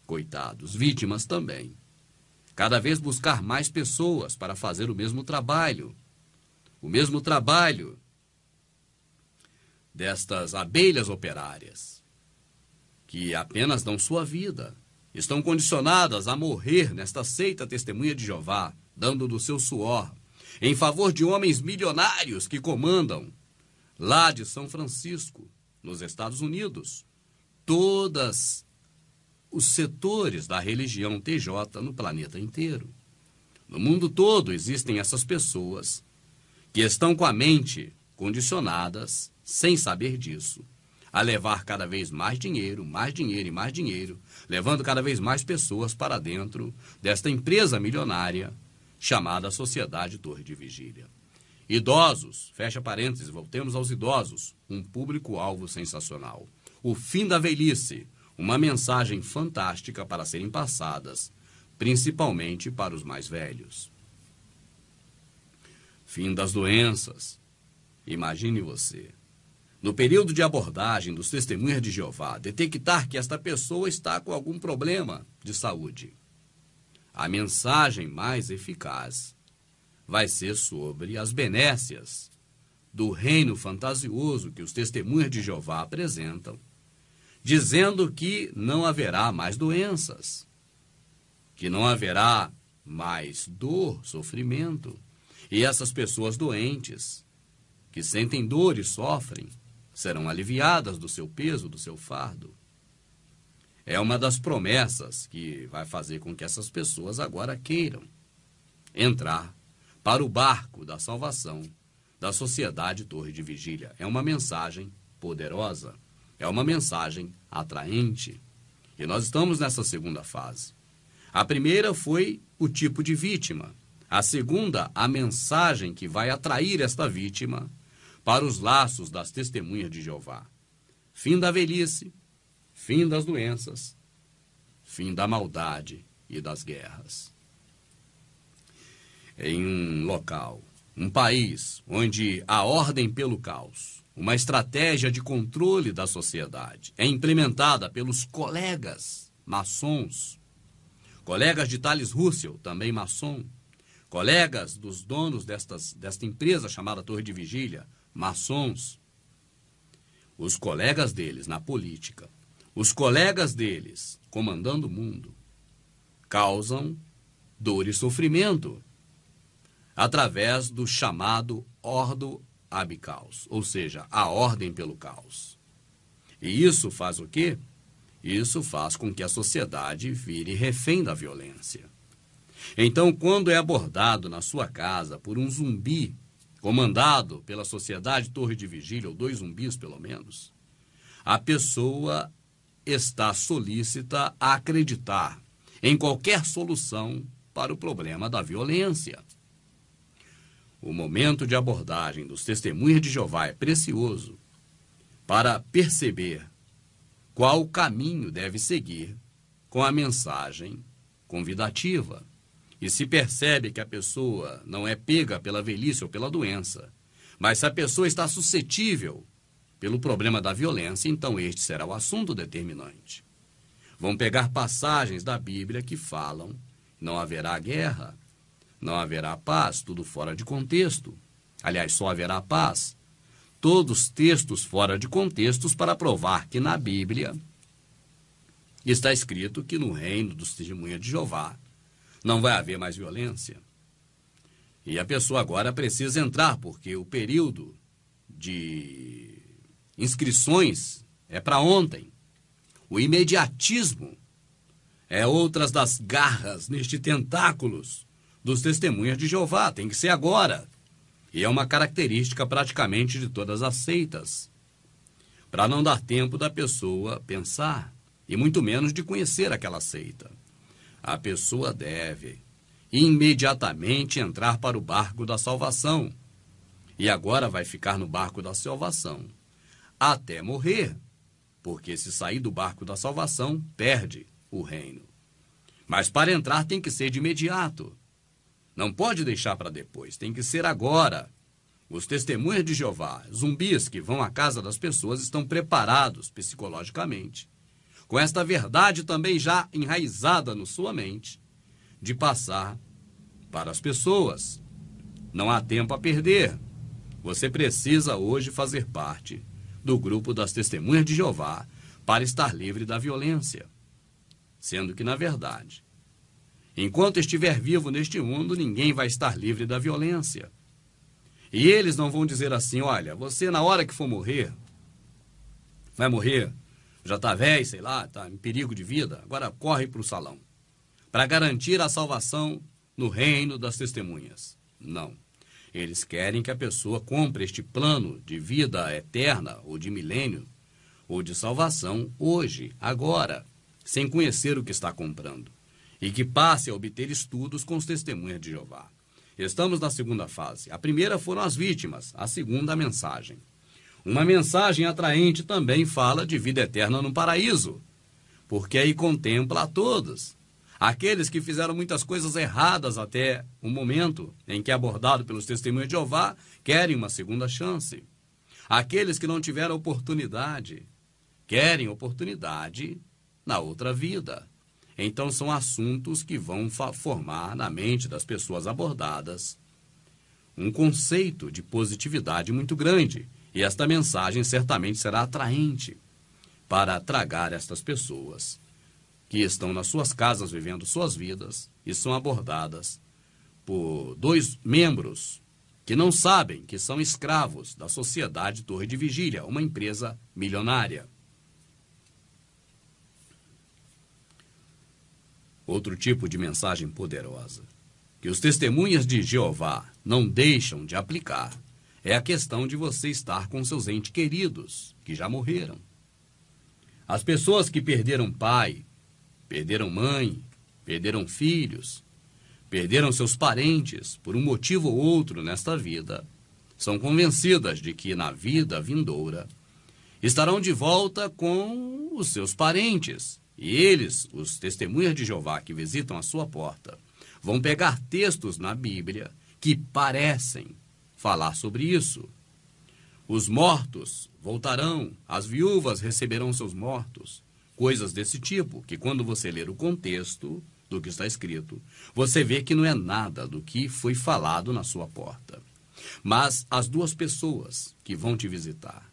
Coitados, vítimas também. Cada vez buscar mais pessoas para fazer o mesmo trabalho. O mesmo trabalho destas abelhas operárias, que apenas dão sua vida, estão condicionadas a morrer nesta seita testemunha de Jeová, dando do seu suor, em favor de homens milionários que comandam, lá de São Francisco, nos Estados Unidos, todas os setores da religião TJ no planeta inteiro. No mundo todo existem essas pessoas que estão com a mente condicionadas sem saber disso, a levar cada vez mais dinheiro, mais dinheiro e mais dinheiro, levando cada vez mais pessoas para dentro desta empresa milionária chamada Sociedade Torre de Vigília. Idosos, fecha parênteses, voltemos aos idosos, um público-alvo sensacional. O fim da velhice, uma mensagem fantástica para serem passadas, principalmente para os mais velhos. Fim das doenças. Imagine você no período de abordagem dos testemunhas de Jeová, detectar que esta pessoa está com algum problema de saúde. A mensagem mais eficaz vai ser sobre as benécias do reino fantasioso que os testemunhas de Jeová apresentam, dizendo que não haverá mais doenças, que não haverá mais dor, sofrimento. E essas pessoas doentes, que sentem dor e sofrem, serão aliviadas do seu peso, do seu fardo. É uma das promessas que vai fazer com que essas pessoas agora queiram entrar para o barco da salvação da Sociedade Torre de Vigília. É uma mensagem poderosa, é uma mensagem atraente. E nós estamos nessa segunda fase. A primeira foi o tipo de vítima. A segunda, a mensagem que vai atrair esta vítima para os laços das testemunhas de Jeová. Fim da velhice, fim das doenças, fim da maldade e das guerras. Em um local, um país onde a ordem pelo caos, uma estratégia de controle da sociedade é implementada pelos colegas maçons, colegas de Thales Russell, também maçom, colegas dos donos destas, desta empresa chamada Torre de Vigília, maçons, os colegas deles na política, os colegas deles comandando o mundo, causam dor e sofrimento através do chamado ordo ab caos, ou seja, a ordem pelo caos. E isso faz o quê? Isso faz com que a sociedade vire refém da violência. Então, quando é abordado na sua casa por um zumbi comandado pela Sociedade Torre de Vigília, ou dois zumbis pelo menos, a pessoa está solícita a acreditar em qualquer solução para o problema da violência. O momento de abordagem dos testemunhas de Jeová é precioso para perceber qual caminho deve seguir com a mensagem convidativa. E se percebe que a pessoa não é pega pela velhice ou pela doença, mas se a pessoa está suscetível pelo problema da violência, então este será o assunto determinante. Vão pegar passagens da Bíblia que falam: não haverá guerra, não haverá paz, tudo fora de contexto. Aliás, só haverá paz. Todos textos fora de contextos para provar que na Bíblia está escrito que no reino dos testemunhas de Jeová não vai haver mais violência. E a pessoa agora precisa entrar, porque o período de inscrições é para ontem. O imediatismo é outras das garras neste tentáculos dos testemunhas de Jeová. Tem que ser agora. E é uma característica praticamente de todas as seitas. Para não dar tempo da pessoa pensar, e muito menos de conhecer aquela seita a pessoa deve imediatamente entrar para o barco da salvação. E agora vai ficar no barco da salvação até morrer, porque se sair do barco da salvação, perde o reino. Mas para entrar tem que ser de imediato. Não pode deixar para depois, tem que ser agora. Os testemunhas de Jeová, zumbis que vão à casa das pessoas, estão preparados psicologicamente com esta verdade também já enraizada na sua mente, de passar para as pessoas. Não há tempo a perder. Você precisa hoje fazer parte do grupo das testemunhas de Jeová para estar livre da violência. Sendo que, na verdade, enquanto estiver vivo neste mundo, ninguém vai estar livre da violência. E eles não vão dizer assim: olha, você na hora que for morrer, vai morrer já está velho, sei lá, está em perigo de vida, agora corre para o salão para garantir a salvação no reino das testemunhas. Não. Eles querem que a pessoa compre este plano de vida eterna ou de milênio ou de salvação hoje, agora, sem conhecer o que está comprando, e que passe a obter estudos com os testemunhas de Jeová. Estamos na segunda fase. A primeira foram as vítimas, a segunda, a mensagem. Uma mensagem atraente também fala de vida eterna no paraíso, porque aí contempla a todos. Aqueles que fizeram muitas coisas erradas até o momento em que é abordado pelos testemunhos de Jeová querem uma segunda chance. Aqueles que não tiveram oportunidade querem oportunidade na outra vida. Então são assuntos que vão formar na mente das pessoas abordadas um conceito de positividade muito grande e esta mensagem certamente será atraente para tragar estas pessoas que estão nas suas casas vivendo suas vidas e são abordadas por dois membros que não sabem que são escravos da Sociedade Torre de Vigília, uma empresa milionária. Outro tipo de mensagem poderosa que os testemunhas de Jeová não deixam de aplicar é a questão de você estar com seus entes queridos, que já morreram. As pessoas que perderam pai, perderam mãe, perderam filhos, perderam seus parentes por um motivo ou outro nesta vida, são convencidas de que na vida vindoura estarão de volta com os seus parentes e eles, os testemunhas de Jeová que visitam a sua porta, vão pegar textos na Bíblia que parecem falar sobre isso. Os mortos voltarão, as viúvas receberão seus mortos. Coisas desse tipo, que quando você ler o contexto do que está escrito, você vê que não é nada do que foi falado na sua porta. Mas as duas pessoas que vão te visitar,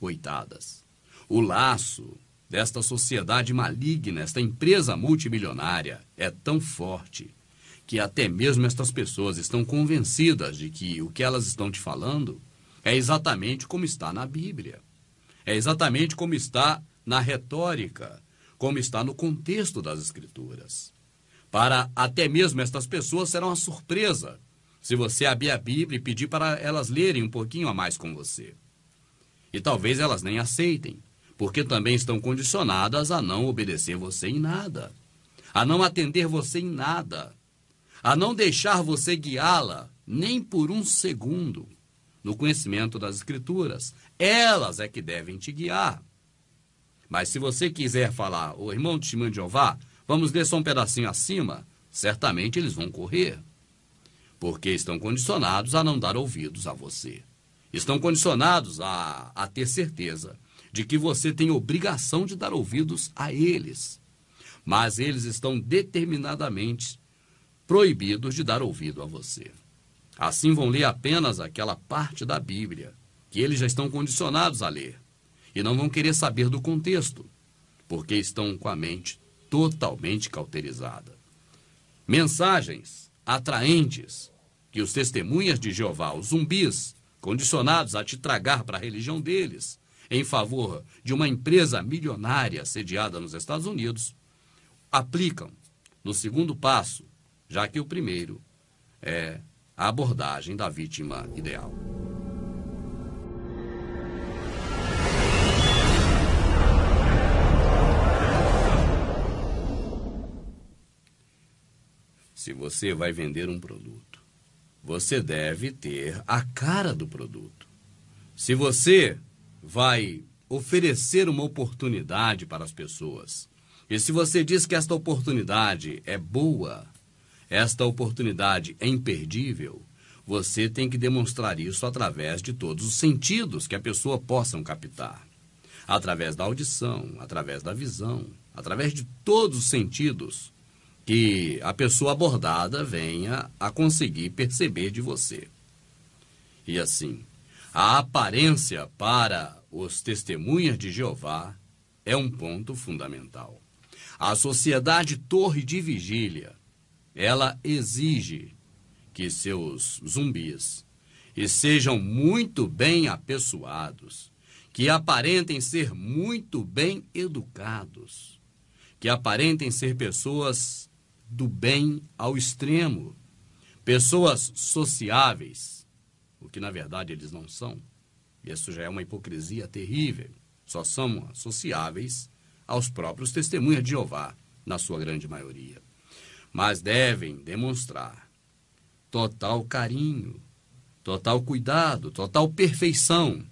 coitadas, o laço desta sociedade maligna, esta empresa multimilionária, é tão forte que até mesmo estas pessoas estão convencidas de que o que elas estão te falando é exatamente como está na Bíblia. É exatamente como está na retórica, como está no contexto das Escrituras. Para até mesmo estas pessoas será uma surpresa se você abrir a Bíblia e pedir para elas lerem um pouquinho a mais com você. E talvez elas nem aceitem, porque também estão condicionadas a não obedecer você em nada, a não atender você em nada, a não deixar você guiá-la nem por um segundo no conhecimento das Escrituras. Elas é que devem te guiar. Mas se você quiser falar, o irmão de Timão de Jeová, vamos ler só um pedacinho acima, certamente eles vão correr. Porque estão condicionados a não dar ouvidos a você. Estão condicionados a, a ter certeza de que você tem obrigação de dar ouvidos a eles. Mas eles estão determinadamente proibidos de dar ouvido a você. Assim vão ler apenas aquela parte da Bíblia que eles já estão condicionados a ler e não vão querer saber do contexto, porque estão com a mente totalmente cauterizada. Mensagens atraentes que os testemunhas de Jeová, os zumbis, condicionados a te tragar para a religião deles, em favor de uma empresa milionária sediada nos Estados Unidos, aplicam, no segundo passo, já que o primeiro é a abordagem da vítima ideal. Se você vai vender um produto, você deve ter a cara do produto. Se você vai oferecer uma oportunidade para as pessoas, e se você diz que esta oportunidade é boa esta oportunidade é imperdível. Você tem que demonstrar isso através de todos os sentidos que a pessoa possa captar. Através da audição, através da visão, através de todos os sentidos que a pessoa abordada venha a conseguir perceber de você. E assim, a aparência para os testemunhas de Jeová é um ponto fundamental. A sociedade Torre de Vigília ela exige que seus zumbis e sejam muito bem apessoados, que aparentem ser muito bem educados, que aparentem ser pessoas do bem ao extremo, pessoas sociáveis, o que na verdade eles não são. Isso já é uma hipocrisia terrível. Só são sociáveis aos próprios testemunhas de Jeová, na sua grande maioria mas devem demonstrar total carinho, total cuidado, total perfeição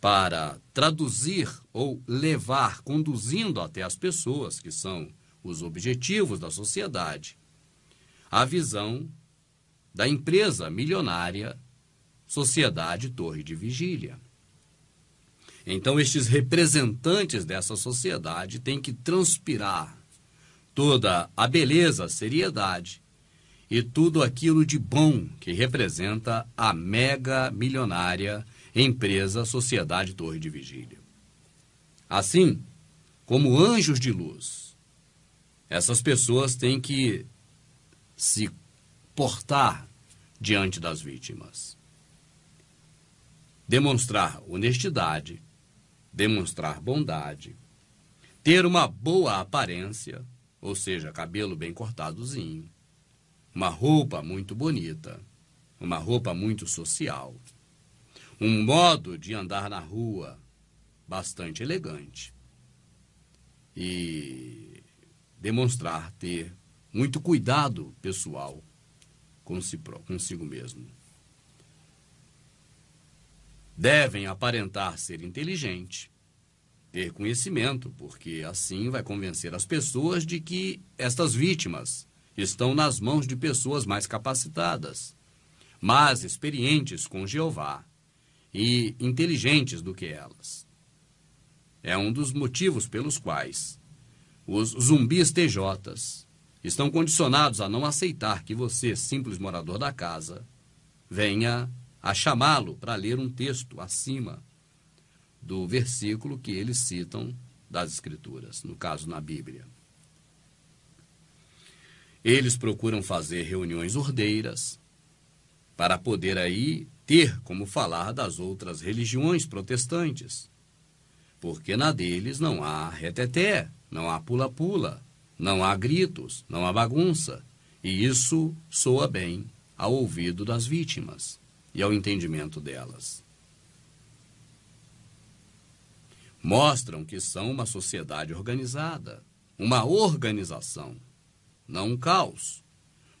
para traduzir ou levar, conduzindo até as pessoas que são os objetivos da sociedade, a visão da empresa milionária Sociedade Torre de Vigília. Então, estes representantes dessa sociedade têm que transpirar toda a beleza, a seriedade e tudo aquilo de bom que representa a mega milionária empresa Sociedade Torre de Vigília. Assim, como anjos de luz, essas pessoas têm que se portar diante das vítimas. Demonstrar honestidade, demonstrar bondade, ter uma boa aparência ou seja, cabelo bem cortadozinho, uma roupa muito bonita, uma roupa muito social, um modo de andar na rua bastante elegante e demonstrar ter muito cuidado pessoal consigo mesmo. Devem aparentar ser inteligente, ter conhecimento, porque assim vai convencer as pessoas de que estas vítimas estão nas mãos de pessoas mais capacitadas, mais experientes com Jeová e inteligentes do que elas. É um dos motivos pelos quais os zumbis TJs estão condicionados a não aceitar que você, simples morador da casa, venha a chamá-lo para ler um texto acima do versículo que eles citam das Escrituras, no caso na Bíblia. Eles procuram fazer reuniões ordeiras para poder aí ter como falar das outras religiões protestantes. Porque na deles não há reteté, não há pula-pula, não há gritos, não há bagunça. E isso soa bem ao ouvido das vítimas e ao entendimento delas. mostram que são uma sociedade organizada, uma organização, não um caos.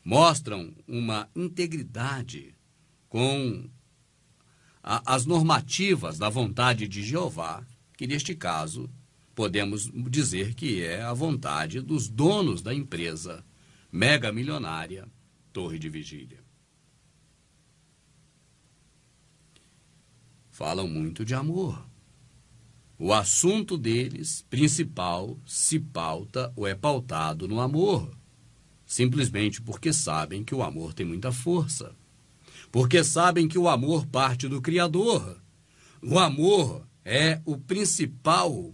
Mostram uma integridade com a, as normativas da vontade de Jeová, que neste caso podemos dizer que é a vontade dos donos da empresa mega milionária Torre de Vigília. Falam muito de amor o assunto deles, principal, se pauta ou é pautado no amor, simplesmente porque sabem que o amor tem muita força. Porque sabem que o amor parte do Criador. O amor é o principal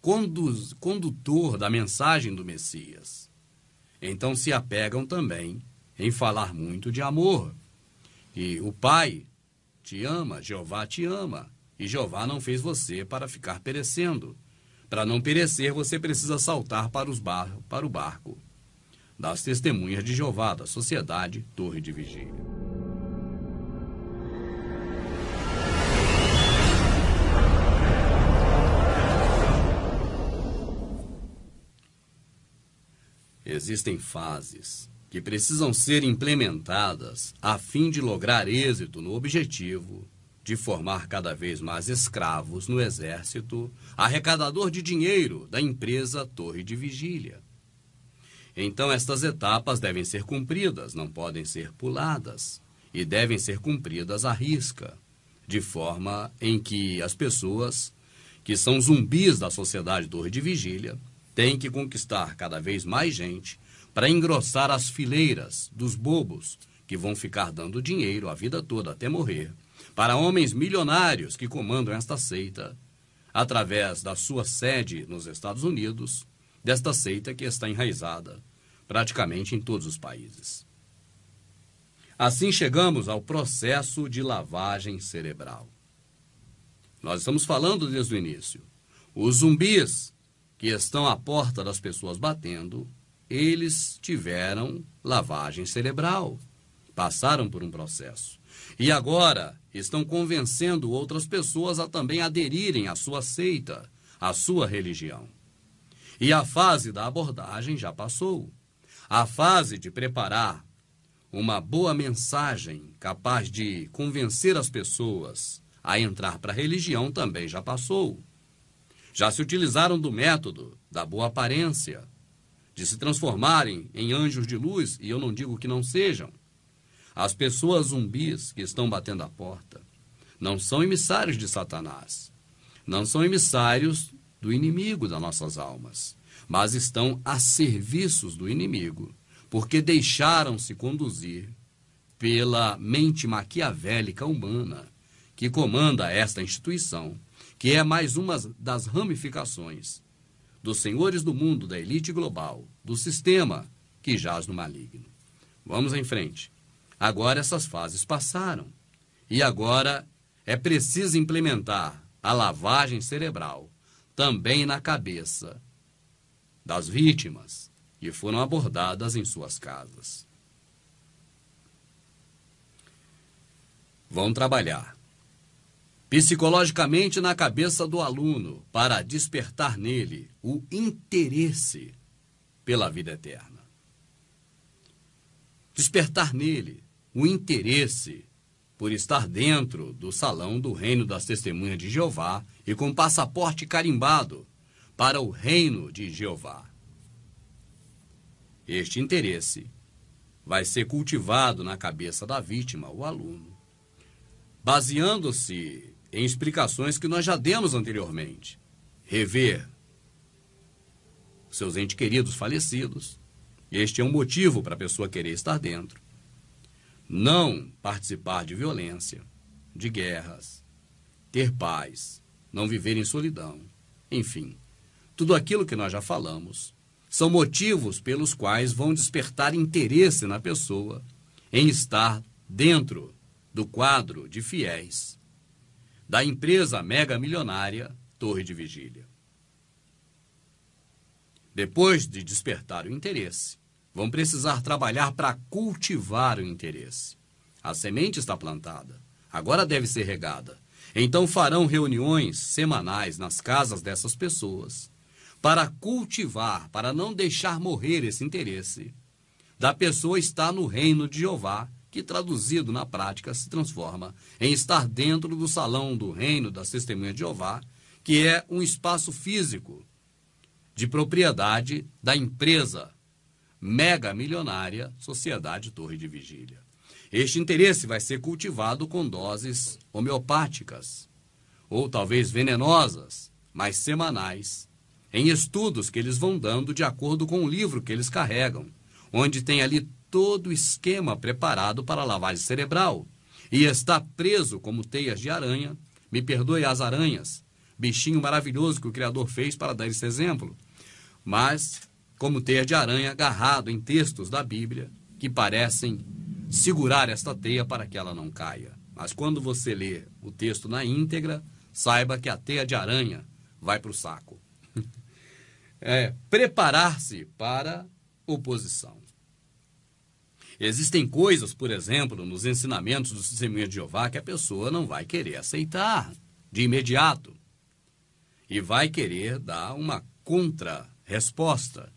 conduz, condutor da mensagem do Messias. Então se apegam também em falar muito de amor. E o Pai te ama, Jeová te ama. E Jeová não fez você para ficar perecendo. Para não perecer, você precisa saltar para, os bar... para o barco. Das testemunhas de Jeová, da sociedade Torre de Vigília. Existem fases que precisam ser implementadas a fim de lograr êxito no objetivo de formar cada vez mais escravos no exército, arrecadador de dinheiro da empresa Torre de Vigília. Então, estas etapas devem ser cumpridas, não podem ser puladas, e devem ser cumpridas à risca, de forma em que as pessoas, que são zumbis da sociedade Torre de Vigília, têm que conquistar cada vez mais gente para engrossar as fileiras dos bobos que vão ficar dando dinheiro a vida toda até morrer para homens milionários que comandam esta seita, através da sua sede nos Estados Unidos, desta seita que está enraizada praticamente em todos os países. Assim chegamos ao processo de lavagem cerebral. Nós estamos falando desde o início. Os zumbis que estão à porta das pessoas batendo, eles tiveram lavagem cerebral, passaram por um processo. E agora estão convencendo outras pessoas a também aderirem à sua seita, à sua religião. E a fase da abordagem já passou. A fase de preparar uma boa mensagem capaz de convencer as pessoas a entrar para a religião também já passou. Já se utilizaram do método da boa aparência, de se transformarem em anjos de luz, e eu não digo que não sejam, as pessoas zumbis que estão batendo a porta não são emissários de Satanás, não são emissários do inimigo das nossas almas, mas estão a serviços do inimigo, porque deixaram-se conduzir pela mente maquiavélica humana que comanda esta instituição, que é mais uma das ramificações dos senhores do mundo, da elite global, do sistema que jaz no maligno. Vamos em frente. Agora essas fases passaram. E agora é preciso implementar a lavagem cerebral, também na cabeça das vítimas que foram abordadas em suas casas. Vão trabalhar psicologicamente na cabeça do aluno para despertar nele o interesse pela vida eterna. Despertar nele o interesse por estar dentro do salão do Reino das Testemunhas de Jeová e com passaporte carimbado para o Reino de Jeová. Este interesse vai ser cultivado na cabeça da vítima, o aluno, baseando-se em explicações que nós já demos anteriormente. Rever seus entes queridos falecidos. Este é um motivo para a pessoa querer estar dentro não participar de violência, de guerras, ter paz, não viver em solidão, enfim, tudo aquilo que nós já falamos, são motivos pelos quais vão despertar interesse na pessoa em estar dentro do quadro de fiéis da empresa mega milionária Torre de Vigília. Depois de despertar o interesse, vão precisar trabalhar para cultivar o interesse. A semente está plantada, agora deve ser regada. Então farão reuniões semanais nas casas dessas pessoas para cultivar, para não deixar morrer esse interesse. Da pessoa está no reino de Jeová, que traduzido na prática se transforma em estar dentro do salão do reino das testemunhas de Jeová, que é um espaço físico de propriedade da empresa mega milionária Sociedade Torre de Vigília. Este interesse vai ser cultivado com doses homeopáticas, ou talvez venenosas, mas semanais, em estudos que eles vão dando de acordo com o livro que eles carregam, onde tem ali todo o esquema preparado para a lavagem cerebral e está preso como teias de aranha. Me perdoe as aranhas, bichinho maravilhoso que o Criador fez para dar esse exemplo. Mas como teia de aranha agarrado em textos da Bíblia que parecem segurar esta teia para que ela não caia. Mas quando você lê o texto na íntegra, saiba que a teia de aranha vai para o saco. É, preparar-se para oposição. Existem coisas, por exemplo, nos ensinamentos do testemunho de Jeová que a pessoa não vai querer aceitar de imediato e vai querer dar uma contra-resposta.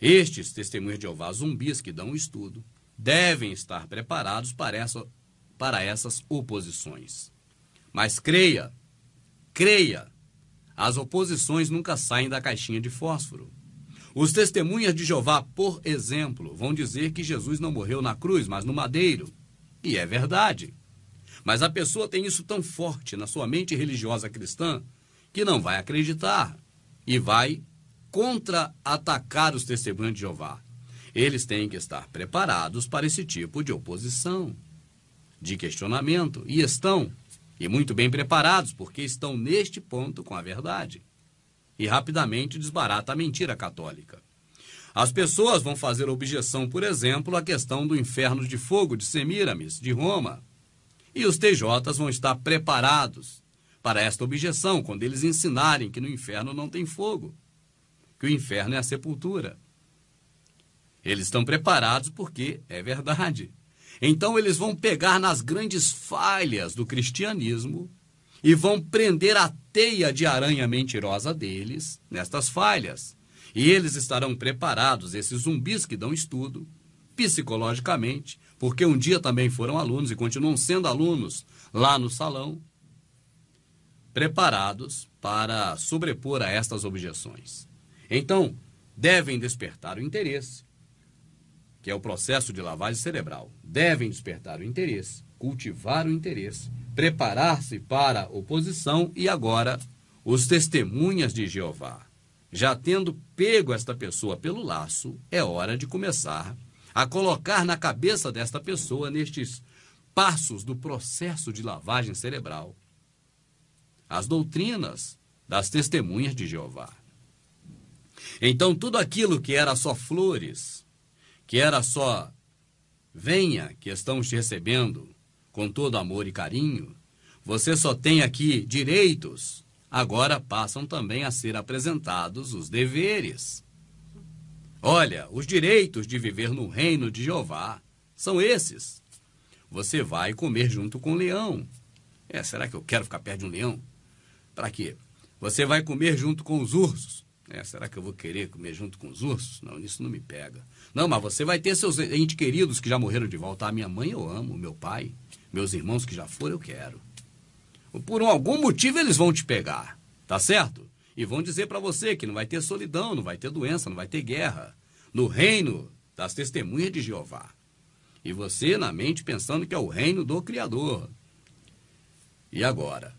Estes testemunhos de Jeová zumbis que dão o estudo devem estar preparados para, essa, para essas oposições. Mas creia, creia, as oposições nunca saem da caixinha de fósforo. Os testemunhas de Jeová, por exemplo, vão dizer que Jesus não morreu na cruz, mas no madeiro. E é verdade. Mas a pessoa tem isso tão forte na sua mente religiosa cristã que não vai acreditar e vai contra-atacar os testemunhos de Jeová. Eles têm que estar preparados para esse tipo de oposição, de questionamento, e estão, e muito bem preparados, porque estão neste ponto com a verdade. E rapidamente desbarata a mentira católica. As pessoas vão fazer objeção, por exemplo, à questão do inferno de fogo de Semiramis, de Roma. E os TJs vão estar preparados para esta objeção quando eles ensinarem que no inferno não tem fogo que o inferno é a sepultura. Eles estão preparados porque é verdade. Então eles vão pegar nas grandes falhas do cristianismo e vão prender a teia de aranha mentirosa deles nestas falhas. E eles estarão preparados, esses zumbis que dão estudo, psicologicamente, porque um dia também foram alunos e continuam sendo alunos lá no salão, preparados para sobrepor a estas objeções. Então, devem despertar o interesse, que é o processo de lavagem cerebral. Devem despertar o interesse, cultivar o interesse, preparar-se para a oposição e agora os testemunhas de Jeová. Já tendo pego esta pessoa pelo laço, é hora de começar a colocar na cabeça desta pessoa nestes passos do processo de lavagem cerebral as doutrinas das testemunhas de Jeová. Então, tudo aquilo que era só flores, que era só venha, que estamos te recebendo com todo amor e carinho, você só tem aqui direitos, agora passam também a ser apresentados os deveres. Olha, os direitos de viver no reino de Jeová são esses. Você vai comer junto com o leão. É, será que eu quero ficar perto de um leão? Para quê? Você vai comer junto com os ursos. É, será que eu vou querer comer junto com os ursos? Não, isso não me pega. Não, mas você vai ter seus entes queridos que já morreram de volta. A ah, minha mãe eu amo, meu pai, meus irmãos que já foram eu quero. Por algum motivo eles vão te pegar, tá certo? E vão dizer para você que não vai ter solidão, não vai ter doença, não vai ter guerra. No reino das testemunhas de Jeová. E você na mente pensando que é o reino do Criador. E agora?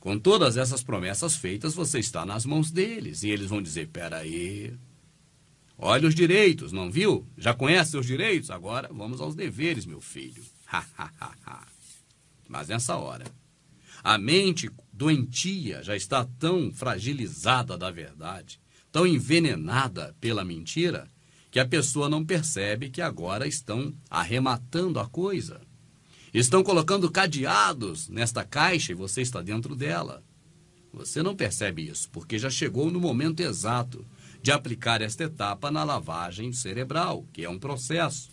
Com todas essas promessas feitas, você está nas mãos deles. E eles vão dizer: peraí, olha os direitos, não viu? Já conhece seus direitos? Agora vamos aos deveres, meu filho. Mas nessa hora, a mente doentia já está tão fragilizada da verdade, tão envenenada pela mentira, que a pessoa não percebe que agora estão arrematando a coisa. Estão colocando cadeados nesta caixa e você está dentro dela. Você não percebe isso, porque já chegou no momento exato de aplicar esta etapa na lavagem cerebral, que é um processo.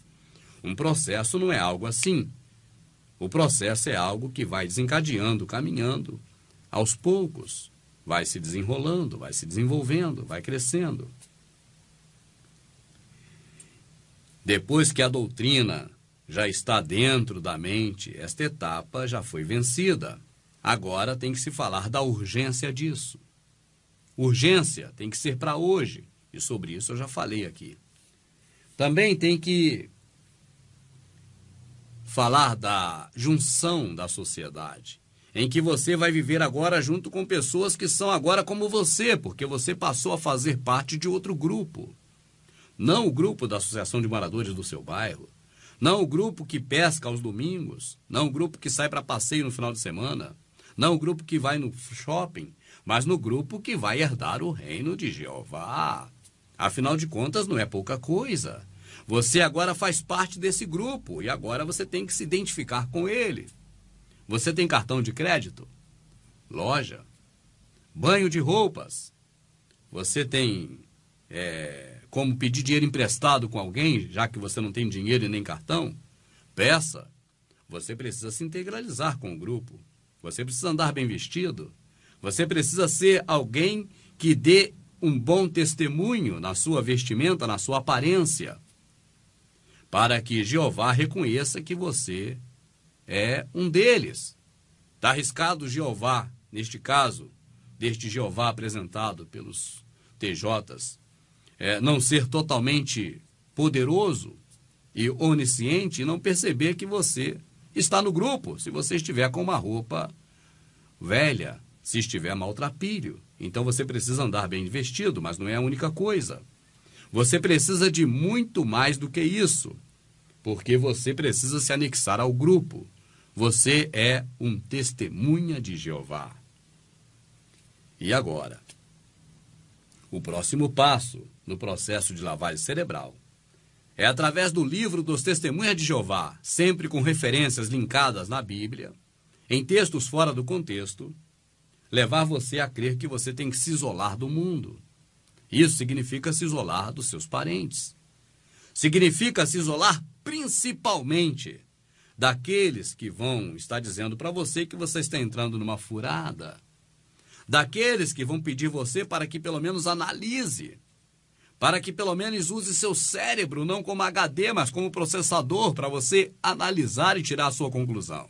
Um processo não é algo assim. O processo é algo que vai desencadeando, caminhando, aos poucos, vai se desenrolando, vai se desenvolvendo, vai crescendo. Depois que a doutrina já está dentro da mente, esta etapa já foi vencida. Agora tem que se falar da urgência disso. Urgência tem que ser para hoje, e sobre isso eu já falei aqui. Também tem que falar da junção da sociedade, em que você vai viver agora junto com pessoas que são agora como você, porque você passou a fazer parte de outro grupo. Não o grupo da Associação de Moradores do seu bairro, não o grupo que pesca aos domingos, não o grupo que sai para passeio no final de semana, não o grupo que vai no shopping, mas no grupo que vai herdar o reino de Jeová. Afinal de contas, não é pouca coisa. Você agora faz parte desse grupo e agora você tem que se identificar com ele. Você tem cartão de crédito? Loja? Banho de roupas? Você tem. É como pedir dinheiro emprestado com alguém, já que você não tem dinheiro e nem cartão, peça. Você precisa se integralizar com o grupo. Você precisa andar bem vestido. Você precisa ser alguém que dê um bom testemunho na sua vestimenta, na sua aparência, para que Jeová reconheça que você é um deles. Está arriscado Jeová, neste caso, deste Jeová apresentado pelos TJs é, não ser totalmente poderoso e onisciente e não perceber que você está no grupo, se você estiver com uma roupa velha, se estiver maltrapilho. Então você precisa andar bem vestido, mas não é a única coisa. Você precisa de muito mais do que isso, porque você precisa se anexar ao grupo. Você é um testemunha de Jeová. E agora? O próximo passo no processo de lavagem cerebral. É através do livro dos Testemunhas de Jeová, sempre com referências linkadas na Bíblia, em textos fora do contexto, levar você a crer que você tem que se isolar do mundo. Isso significa se isolar dos seus parentes. Significa se isolar principalmente daqueles que vão estar dizendo para você que você está entrando numa furada. Daqueles que vão pedir você para que pelo menos analise para que pelo menos use seu cérebro não como HD, mas como processador para você analisar e tirar a sua conclusão.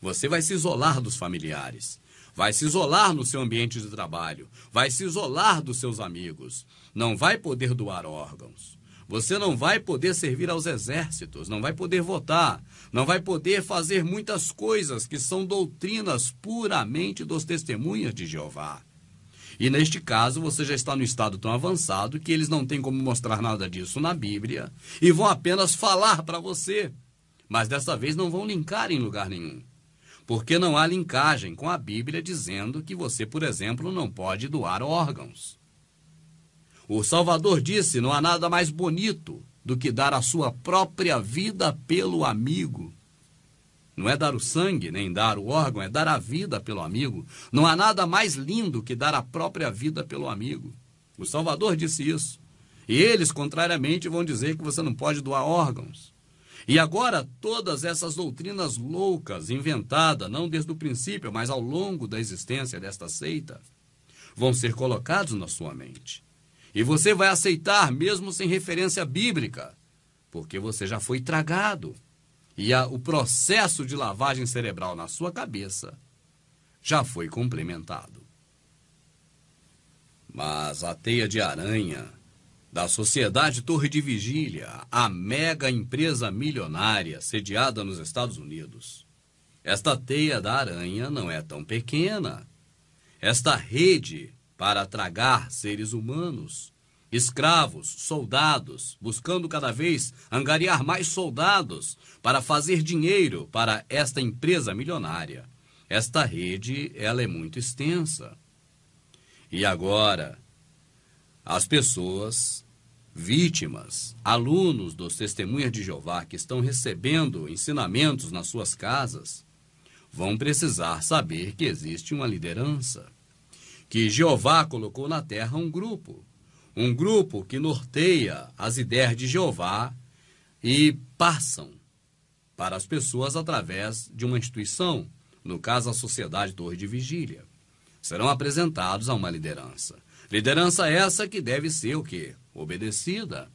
Você vai se isolar dos familiares, vai se isolar no seu ambiente de trabalho, vai se isolar dos seus amigos, não vai poder doar órgãos. Você não vai poder servir aos exércitos, não vai poder votar, não vai poder fazer muitas coisas que são doutrinas puramente dos testemunhas de Jeová. E neste caso, você já está no estado tão avançado que eles não têm como mostrar nada disso na Bíblia e vão apenas falar para você. Mas dessa vez não vão linkar em lugar nenhum. Porque não há linkagem com a Bíblia dizendo que você, por exemplo, não pode doar órgãos. O Salvador disse: não há nada mais bonito do que dar a sua própria vida pelo amigo. Não é dar o sangue, nem dar o órgão, é dar a vida pelo amigo. Não há nada mais lindo que dar a própria vida pelo amigo. O Salvador disse isso. E eles, contrariamente, vão dizer que você não pode doar órgãos. E agora, todas essas doutrinas loucas, inventadas, não desde o princípio, mas ao longo da existência desta seita, vão ser colocados na sua mente. E você vai aceitar, mesmo sem referência bíblica, porque você já foi tragado e a, o processo de lavagem cerebral na sua cabeça já foi complementado. Mas a teia de aranha da Sociedade Torre de Vigília, a mega empresa milionária sediada nos Estados Unidos. Esta teia da aranha não é tão pequena. Esta rede para tragar seres humanos escravos, soldados, buscando cada vez angariar mais soldados para fazer dinheiro para esta empresa milionária. Esta rede, ela é muito extensa. E agora, as pessoas vítimas, alunos dos testemunhas de Jeová que estão recebendo ensinamentos nas suas casas, vão precisar saber que existe uma liderança, que Jeová colocou na terra um grupo um grupo que norteia as ideias de Jeová e passam para as pessoas através de uma instituição, no caso a Sociedade Torre de Vigília. Serão apresentados a uma liderança. Liderança essa que deve ser o quê? Obedecida.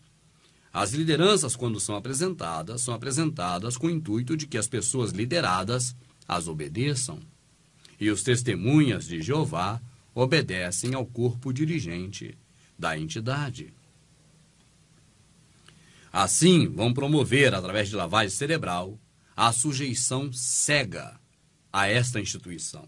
As lideranças, quando são apresentadas, são apresentadas com o intuito de que as pessoas lideradas as obedeçam. E os testemunhas de Jeová obedecem ao corpo dirigente da entidade. Assim, vão promover, através de lavagem cerebral, a sujeição cega a esta instituição.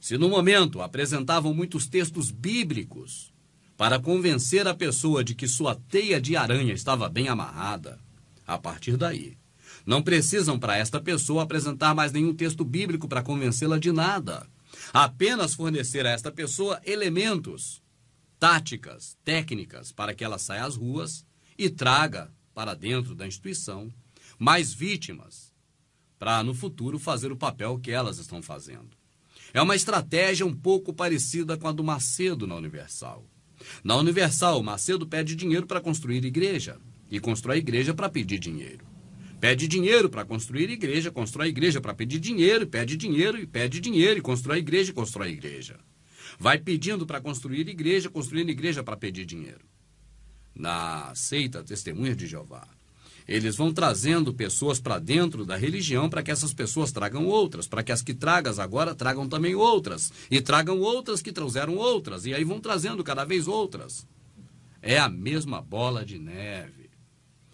Se no momento apresentavam muitos textos bíblicos para convencer a pessoa de que sua teia de aranha estava bem amarrada, a partir daí, não precisam para esta pessoa apresentar mais nenhum texto bíblico para convencê-la de nada. Apenas fornecer a esta pessoa elementos táticas, técnicas para que ela saia às ruas e traga para dentro da instituição mais vítimas para no futuro fazer o papel que elas estão fazendo. É uma estratégia um pouco parecida com a do Macedo na Universal. Na Universal, Macedo pede dinheiro para construir igreja e constrói igreja para pedir dinheiro. Pede dinheiro para construir igreja, constrói igreja para pedir dinheiro, pede dinheiro e pede dinheiro e constrói igreja e constrói igreja. Vai pedindo para construir igreja, construindo igreja para pedir dinheiro. Na seita Testemunhas de Jeová, eles vão trazendo pessoas para dentro da religião para que essas pessoas tragam outras, para que as que tragas agora tragam também outras, e tragam outras que trouxeram outras, e aí vão trazendo cada vez outras. É a mesma bola de neve.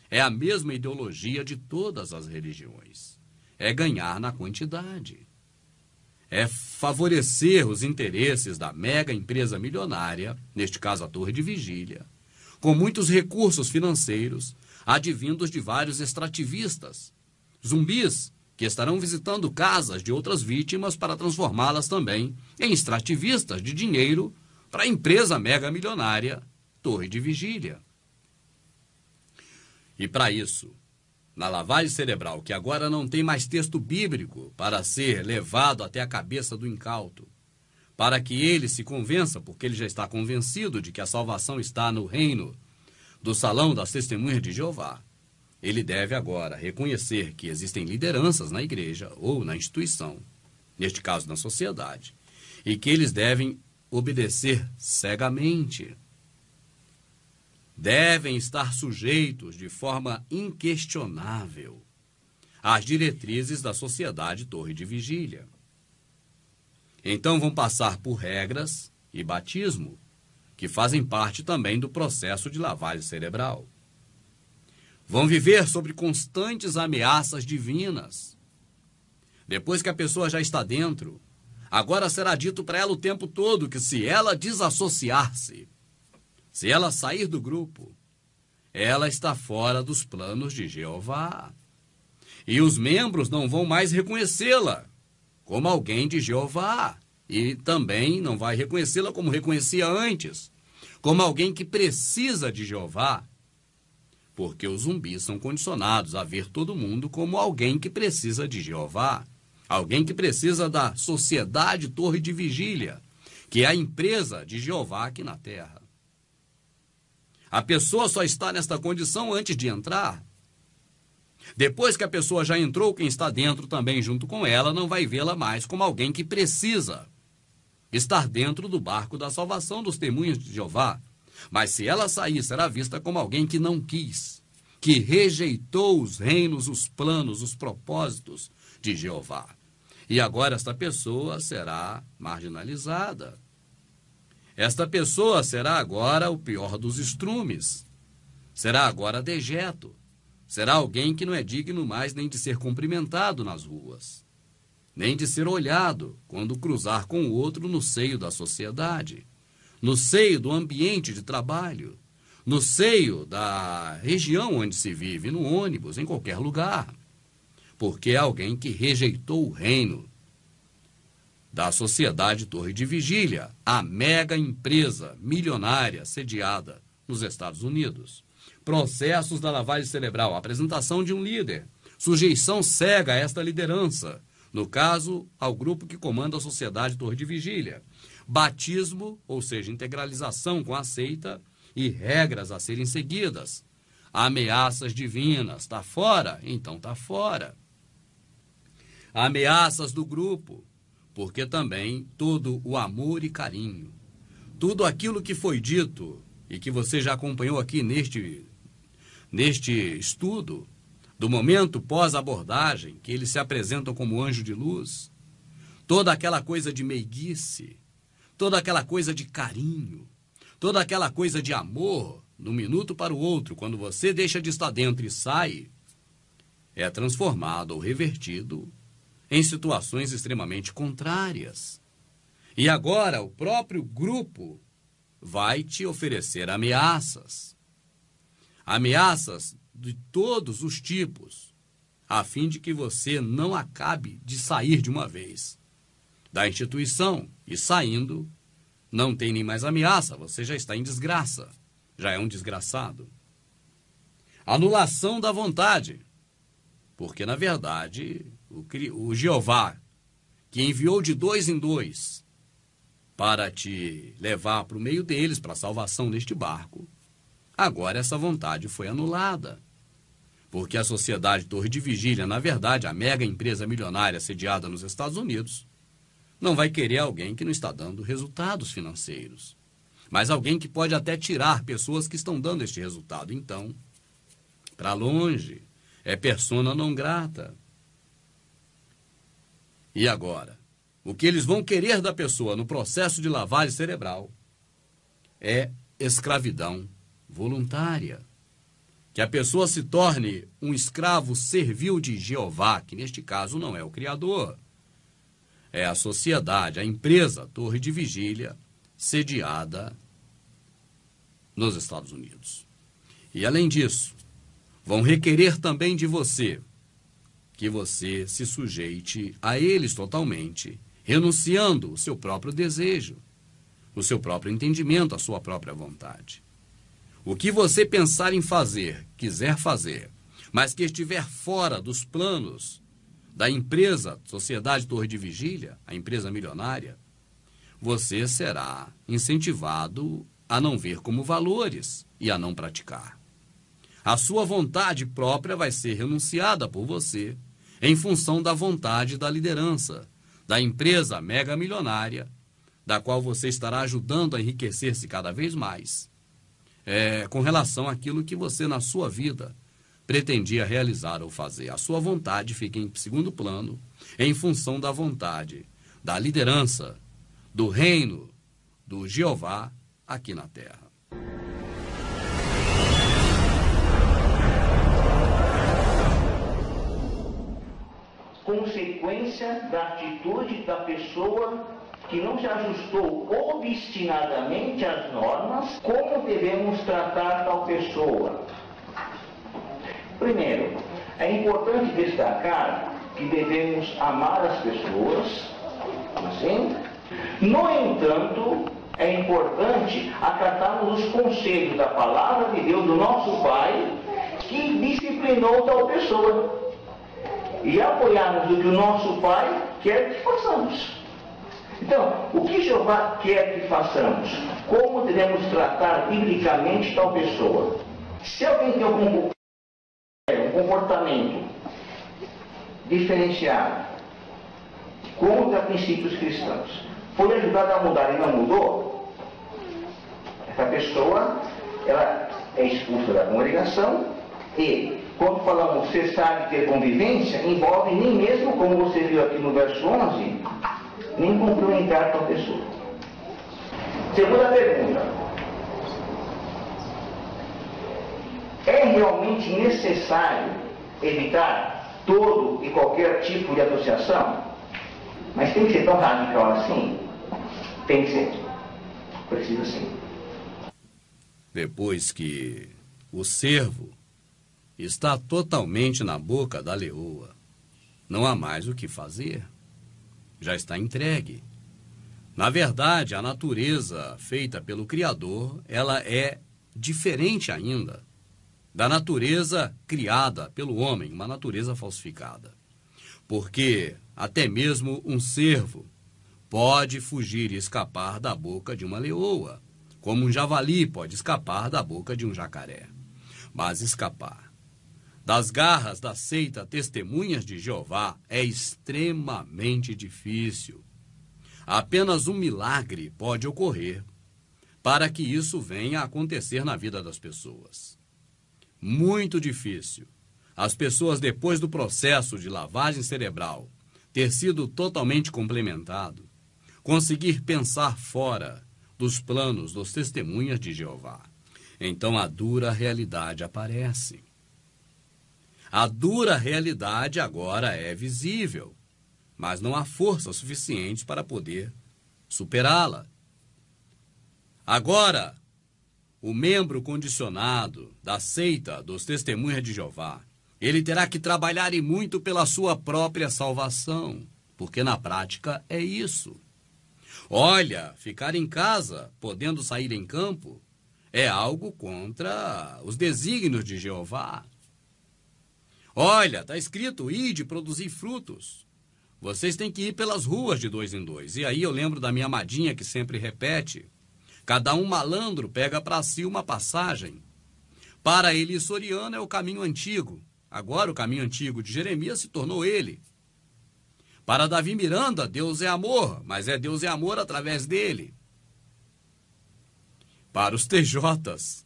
É a mesma ideologia de todas as religiões. É ganhar na quantidade é favorecer os interesses da mega empresa milionária, neste caso a Torre de Vigília, com muitos recursos financeiros advindos de vários extrativistas, zumbis que estarão visitando casas de outras vítimas para transformá-las também em extrativistas de dinheiro para a empresa mega milionária Torre de Vigília. E para isso, na lavagem cerebral, que agora não tem mais texto bíblico para ser levado até a cabeça do incauto, para que ele se convença, porque ele já está convencido de que a salvação está no reino do salão das testemunhas de Jeová. Ele deve agora reconhecer que existem lideranças na igreja ou na instituição, neste caso na sociedade, e que eles devem obedecer cegamente devem estar sujeitos de forma inquestionável às diretrizes da Sociedade Torre de Vigília. Então vão passar por regras e batismo, que fazem parte também do processo de lavagem cerebral. Vão viver sobre constantes ameaças divinas. Depois que a pessoa já está dentro, agora será dito para ela o tempo todo que se ela desassociar-se se ela sair do grupo, ela está fora dos planos de Jeová. E os membros não vão mais reconhecê-la como alguém de Jeová. E também não vai reconhecê-la como reconhecia antes, como alguém que precisa de Jeová. Porque os zumbis são condicionados a ver todo mundo como alguém que precisa de Jeová, alguém que precisa da sociedade Torre de Vigília, que é a empresa de Jeová aqui na terra. A pessoa só está nesta condição antes de entrar. Depois que a pessoa já entrou, quem está dentro também junto com ela não vai vê-la mais como alguém que precisa estar dentro do barco da salvação dos testemunhos de Jeová. Mas se ela sair, será vista como alguém que não quis, que rejeitou os reinos, os planos, os propósitos de Jeová. E agora esta pessoa será marginalizada. Esta pessoa será agora o pior dos estrumes. Será agora dejeto. Será alguém que não é digno mais nem de ser cumprimentado nas ruas, nem de ser olhado quando cruzar com o outro no seio da sociedade, no seio do ambiente de trabalho, no seio da região onde se vive, no ônibus, em qualquer lugar. Porque é alguém que rejeitou o reino da Sociedade Torre de Vigília, a mega empresa milionária sediada nos Estados Unidos. Processos da lavagem cerebral, apresentação de um líder, sujeição cega a esta liderança, no caso, ao grupo que comanda a Sociedade Torre de Vigília. Batismo, ou seja, integralização com a seita e regras a serem seguidas. Ameaças divinas, está fora? Então está fora. Ameaças do grupo, porque também todo o amor e carinho, tudo aquilo que foi dito e que você já acompanhou aqui neste, neste estudo, do momento pós-abordagem, que eles se apresentam como anjo de luz, toda aquela coisa de meiguice, toda aquela coisa de carinho, toda aquela coisa de amor, de um minuto para o outro, quando você deixa de estar dentro e sai, é transformado ou revertido em situações extremamente contrárias. E agora o próprio grupo vai te oferecer ameaças. Ameaças de todos os tipos, a fim de que você não acabe de sair de uma vez da instituição e saindo, não tem nem mais ameaça, você já está em desgraça, já é um desgraçado. Anulação da vontade, porque na verdade o, o Jeová, que enviou de dois em dois para te levar para o meio deles, para a salvação deste barco, agora essa vontade foi anulada. Porque a sociedade Torre de Vigília, na verdade, a mega empresa milionária sediada nos Estados Unidos, não vai querer alguém que não está dando resultados financeiros, mas alguém que pode até tirar pessoas que estão dando este resultado. Então, para longe, é persona não grata. E agora? O que eles vão querer da pessoa no processo de lavagem cerebral é escravidão voluntária. Que a pessoa se torne um escravo servil de Jeová, que neste caso não é o Criador. É a sociedade, a empresa, a torre de vigília, sediada nos Estados Unidos. E além disso, vão requerer também de você que você se sujeite a eles totalmente, renunciando o seu próprio desejo, o seu próprio entendimento, a sua própria vontade. O que você pensar em fazer, quiser fazer, mas que estiver fora dos planos da empresa Sociedade Torre de Vigília, a empresa milionária, você será incentivado a não ver como valores e a não praticar. A sua vontade própria vai ser renunciada por você em função da vontade da liderança, da empresa mega milionária, da qual você estará ajudando a enriquecer-se cada vez mais, é, com relação àquilo que você na sua vida pretendia realizar ou fazer. A sua vontade fica em segundo plano, em função da vontade, da liderança, do reino do Jeová aqui na terra. consequência da atitude da pessoa que não se ajustou obstinadamente às normas, como devemos tratar tal pessoa? Primeiro, é importante destacar que devemos amar as pessoas, assim? No entanto, é importante acatarmos os conselhos da palavra de Deus do nosso Pai, que disciplinou tal pessoa e apoiarmos o que o nosso Pai quer que façamos. Então, o que Jeová quer que façamos? Como devemos tratar biblicamente tal pessoa? Se alguém tem algum um comportamento diferenciado contra princípios cristãos, foi ajudado a mudar e não mudou, essa pessoa ela é expulsa da congregação e quando falamos cessar de ter é convivência, envolve nem mesmo, como você viu aqui no verso 11, nem cumprimentar com a pessoa. Segunda pergunta. É realmente necessário evitar todo e qualquer tipo de associação? Mas tem que ser tão radical assim? Tem que ser. Precisa sim. Depois que o servo está totalmente na boca da leoa. Não há mais o que fazer. Já está entregue. Na verdade, a natureza feita pelo Criador, ela é diferente ainda da natureza criada pelo homem, uma natureza falsificada. Porque até mesmo um cervo pode fugir e escapar da boca de uma leoa, como um javali pode escapar da boca de um jacaré. Mas escapar das garras da seita Testemunhas de Jeová é extremamente difícil. Apenas um milagre pode ocorrer para que isso venha a acontecer na vida das pessoas. Muito difícil. As pessoas, depois do processo de lavagem cerebral ter sido totalmente complementado, conseguir pensar fora dos planos dos testemunhas de Jeová. Então a dura realidade aparece. A dura realidade agora é visível, mas não há força suficiente para poder superá-la. Agora, o membro condicionado da seita dos Testemunhas de Jeová, ele terá que trabalhar e muito pela sua própria salvação, porque na prática é isso. Olha, ficar em casa, podendo sair em campo, é algo contra os desígnios de Jeová. Olha, está escrito, ide produzir frutos. Vocês têm que ir pelas ruas de dois em dois. E aí eu lembro da minha amadinha que sempre repete: cada um malandro pega para si uma passagem. Para ele, Soriano é o caminho antigo. Agora, o caminho antigo de Jeremias se tornou ele. Para Davi Miranda, Deus é amor, mas é Deus é amor através dele. Para os TJs,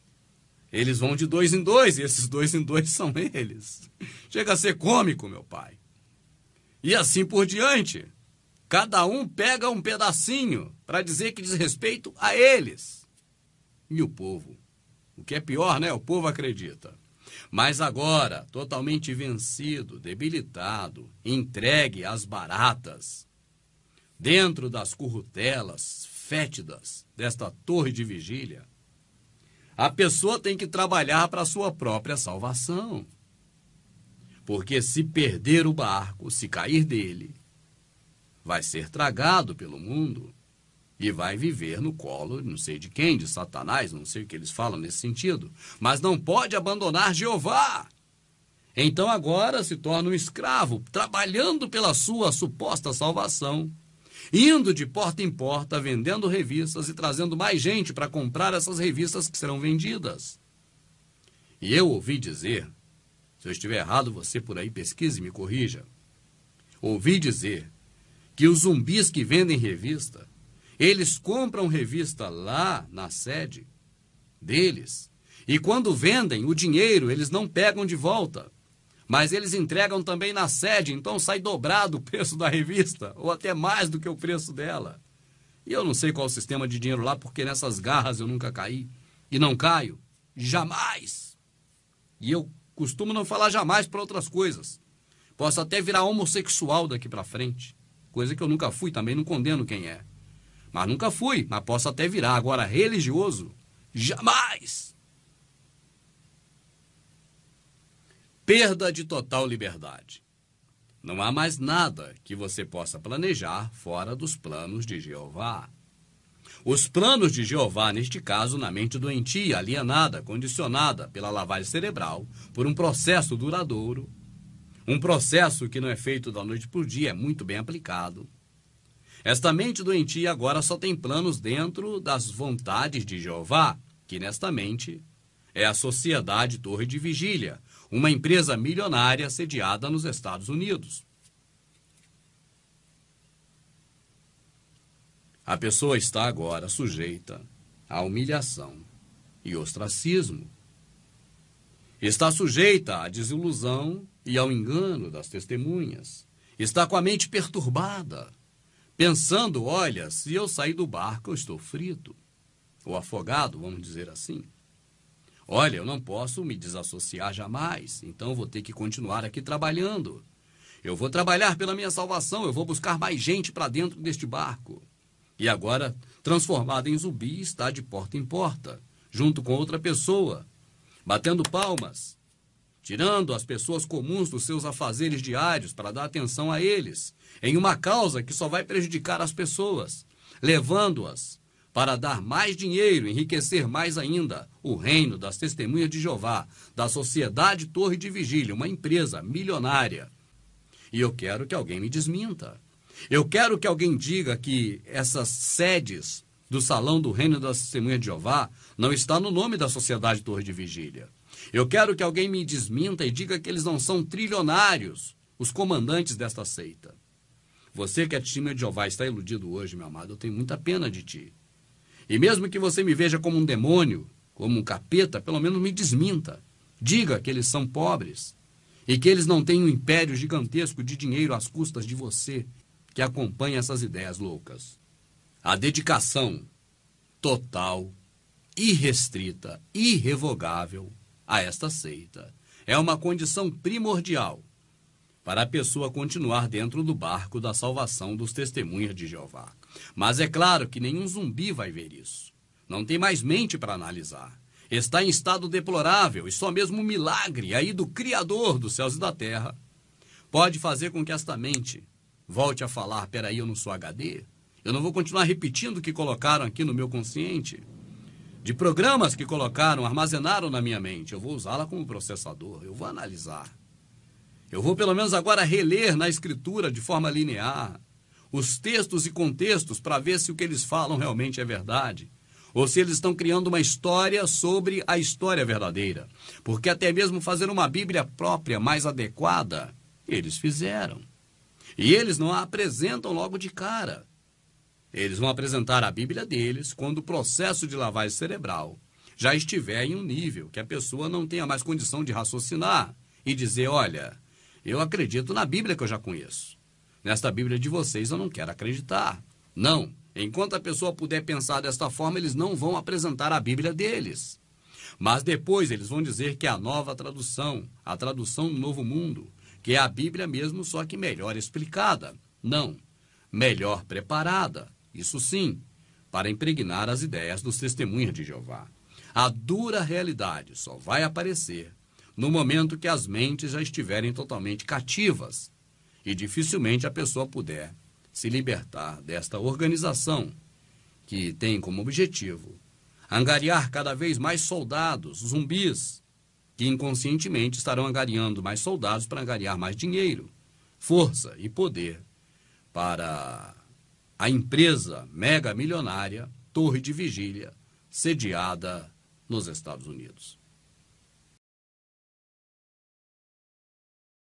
eles vão de dois em dois, e esses dois em dois são eles. Chega a ser cômico, meu pai. E assim por diante. Cada um pega um pedacinho para dizer que diz respeito a eles. E o povo. O que é pior, né? O povo acredita. Mas agora, totalmente vencido, debilitado, entregue às baratas, dentro das currutelas fétidas desta torre de vigília, a pessoa tem que trabalhar para a sua própria salvação. Porque se perder o barco, se cair dele, vai ser tragado pelo mundo e vai viver no colo, não sei de quem, de Satanás, não sei o que eles falam nesse sentido, mas não pode abandonar Jeová. Então agora se torna um escravo, trabalhando pela sua suposta salvação, indo de porta em porta, vendendo revistas e trazendo mais gente para comprar essas revistas que serão vendidas. E eu ouvi dizer, se eu estiver errado, você por aí pesquise e me corrija. Ouvi dizer que os zumbis que vendem revista, eles compram revista lá na sede deles. E quando vendem o dinheiro, eles não pegam de volta. Mas eles entregam também na sede, então sai dobrado o preço da revista, ou até mais do que o preço dela. E eu não sei qual o sistema de dinheiro lá, porque nessas garras eu nunca caí. E não caio. Jamais. E eu costumo não falar jamais para outras coisas. Posso até virar homossexual daqui para frente. Coisa que eu nunca fui, também não condeno quem é. Mas nunca fui, mas posso até virar. Agora, religioso, jamais. perda de total liberdade. Não há mais nada que você possa planejar fora dos planos de Jeová. Os planos de Jeová, neste caso, na mente doentia, alienada, condicionada pela lavagem cerebral, por um processo duradouro, um processo que não é feito da noite para o dia, é muito bem aplicado. Esta mente doentia agora só tem planos dentro das vontades de Jeová, que nesta mente é a sociedade torre de vigília, uma empresa milionária sediada nos Estados Unidos. A pessoa está agora sujeita à humilhação e ostracismo. Está sujeita à desilusão e ao engano das testemunhas. Está com a mente perturbada, pensando: olha, se eu sair do barco, eu estou frito, ou afogado, vamos dizer assim. Olha, eu não posso me desassociar jamais, então vou ter que continuar aqui trabalhando. Eu vou trabalhar pela minha salvação, eu vou buscar mais gente para dentro deste barco. E agora, transformado em zumbi, está de porta em porta, junto com outra pessoa, batendo palmas, tirando as pessoas comuns dos seus afazeres diários para dar atenção a eles, em uma causa que só vai prejudicar as pessoas, levando-as para dar mais dinheiro, enriquecer mais ainda o reino das testemunhas de Jeová, da Sociedade Torre de Vigília, uma empresa milionária. E eu quero que alguém me desminta. Eu quero que alguém diga que essas sedes do Salão do Reino das Testemunhas de Jeová não está no nome da Sociedade Torre de Vigília. Eu quero que alguém me desminta e diga que eles não são trilionários, os comandantes desta seita. Você que é testemunha de Jeová está iludido hoje, meu amado, eu tenho muita pena de ti. E mesmo que você me veja como um demônio, como um capeta, pelo menos me desminta. Diga que eles são pobres e que eles não têm um império gigantesco de dinheiro às custas de você que acompanha essas ideias loucas. A dedicação total, irrestrita, irrevogável a esta seita é uma condição primordial para a pessoa continuar dentro do barco da salvação dos testemunhas de Jeová. Mas é claro que nenhum zumbi vai ver isso. Não tem mais mente para analisar. Está em estado deplorável e só mesmo um milagre aí do Criador dos céus e da terra pode fazer com que esta mente volte a falar: peraí, eu não sou HD? Eu não vou continuar repetindo o que colocaram aqui no meu consciente? De programas que colocaram, armazenaram na minha mente. Eu vou usá-la como processador, eu vou analisar. Eu vou pelo menos agora reler na escritura de forma linear os textos e contextos para ver se o que eles falam realmente é verdade. Ou se eles estão criando uma história sobre a história verdadeira. Porque até mesmo fazer uma Bíblia própria mais adequada, eles fizeram. E eles não a apresentam logo de cara. Eles vão apresentar a Bíblia deles quando o processo de lavagem cerebral já estiver em um nível que a pessoa não tenha mais condição de raciocinar e dizer: olha, eu acredito na Bíblia que eu já conheço. Nesta Bíblia de vocês eu não quero acreditar. Não. Enquanto a pessoa puder pensar desta forma, eles não vão apresentar a Bíblia deles. Mas depois eles vão dizer que é a nova tradução, a tradução do Novo Mundo, que é a Bíblia mesmo, só que melhor explicada. Não. Melhor preparada. Isso sim, para impregnar as ideias dos testemunhos de Jeová. A dura realidade só vai aparecer no momento que as mentes já estiverem totalmente cativas e dificilmente a pessoa puder se libertar desta organização que tem como objetivo angariar cada vez mais soldados, zumbis, que inconscientemente estarão angariando mais soldados para angariar mais dinheiro, força e poder para a empresa mega milionária Torre de Vigília, sediada nos Estados Unidos.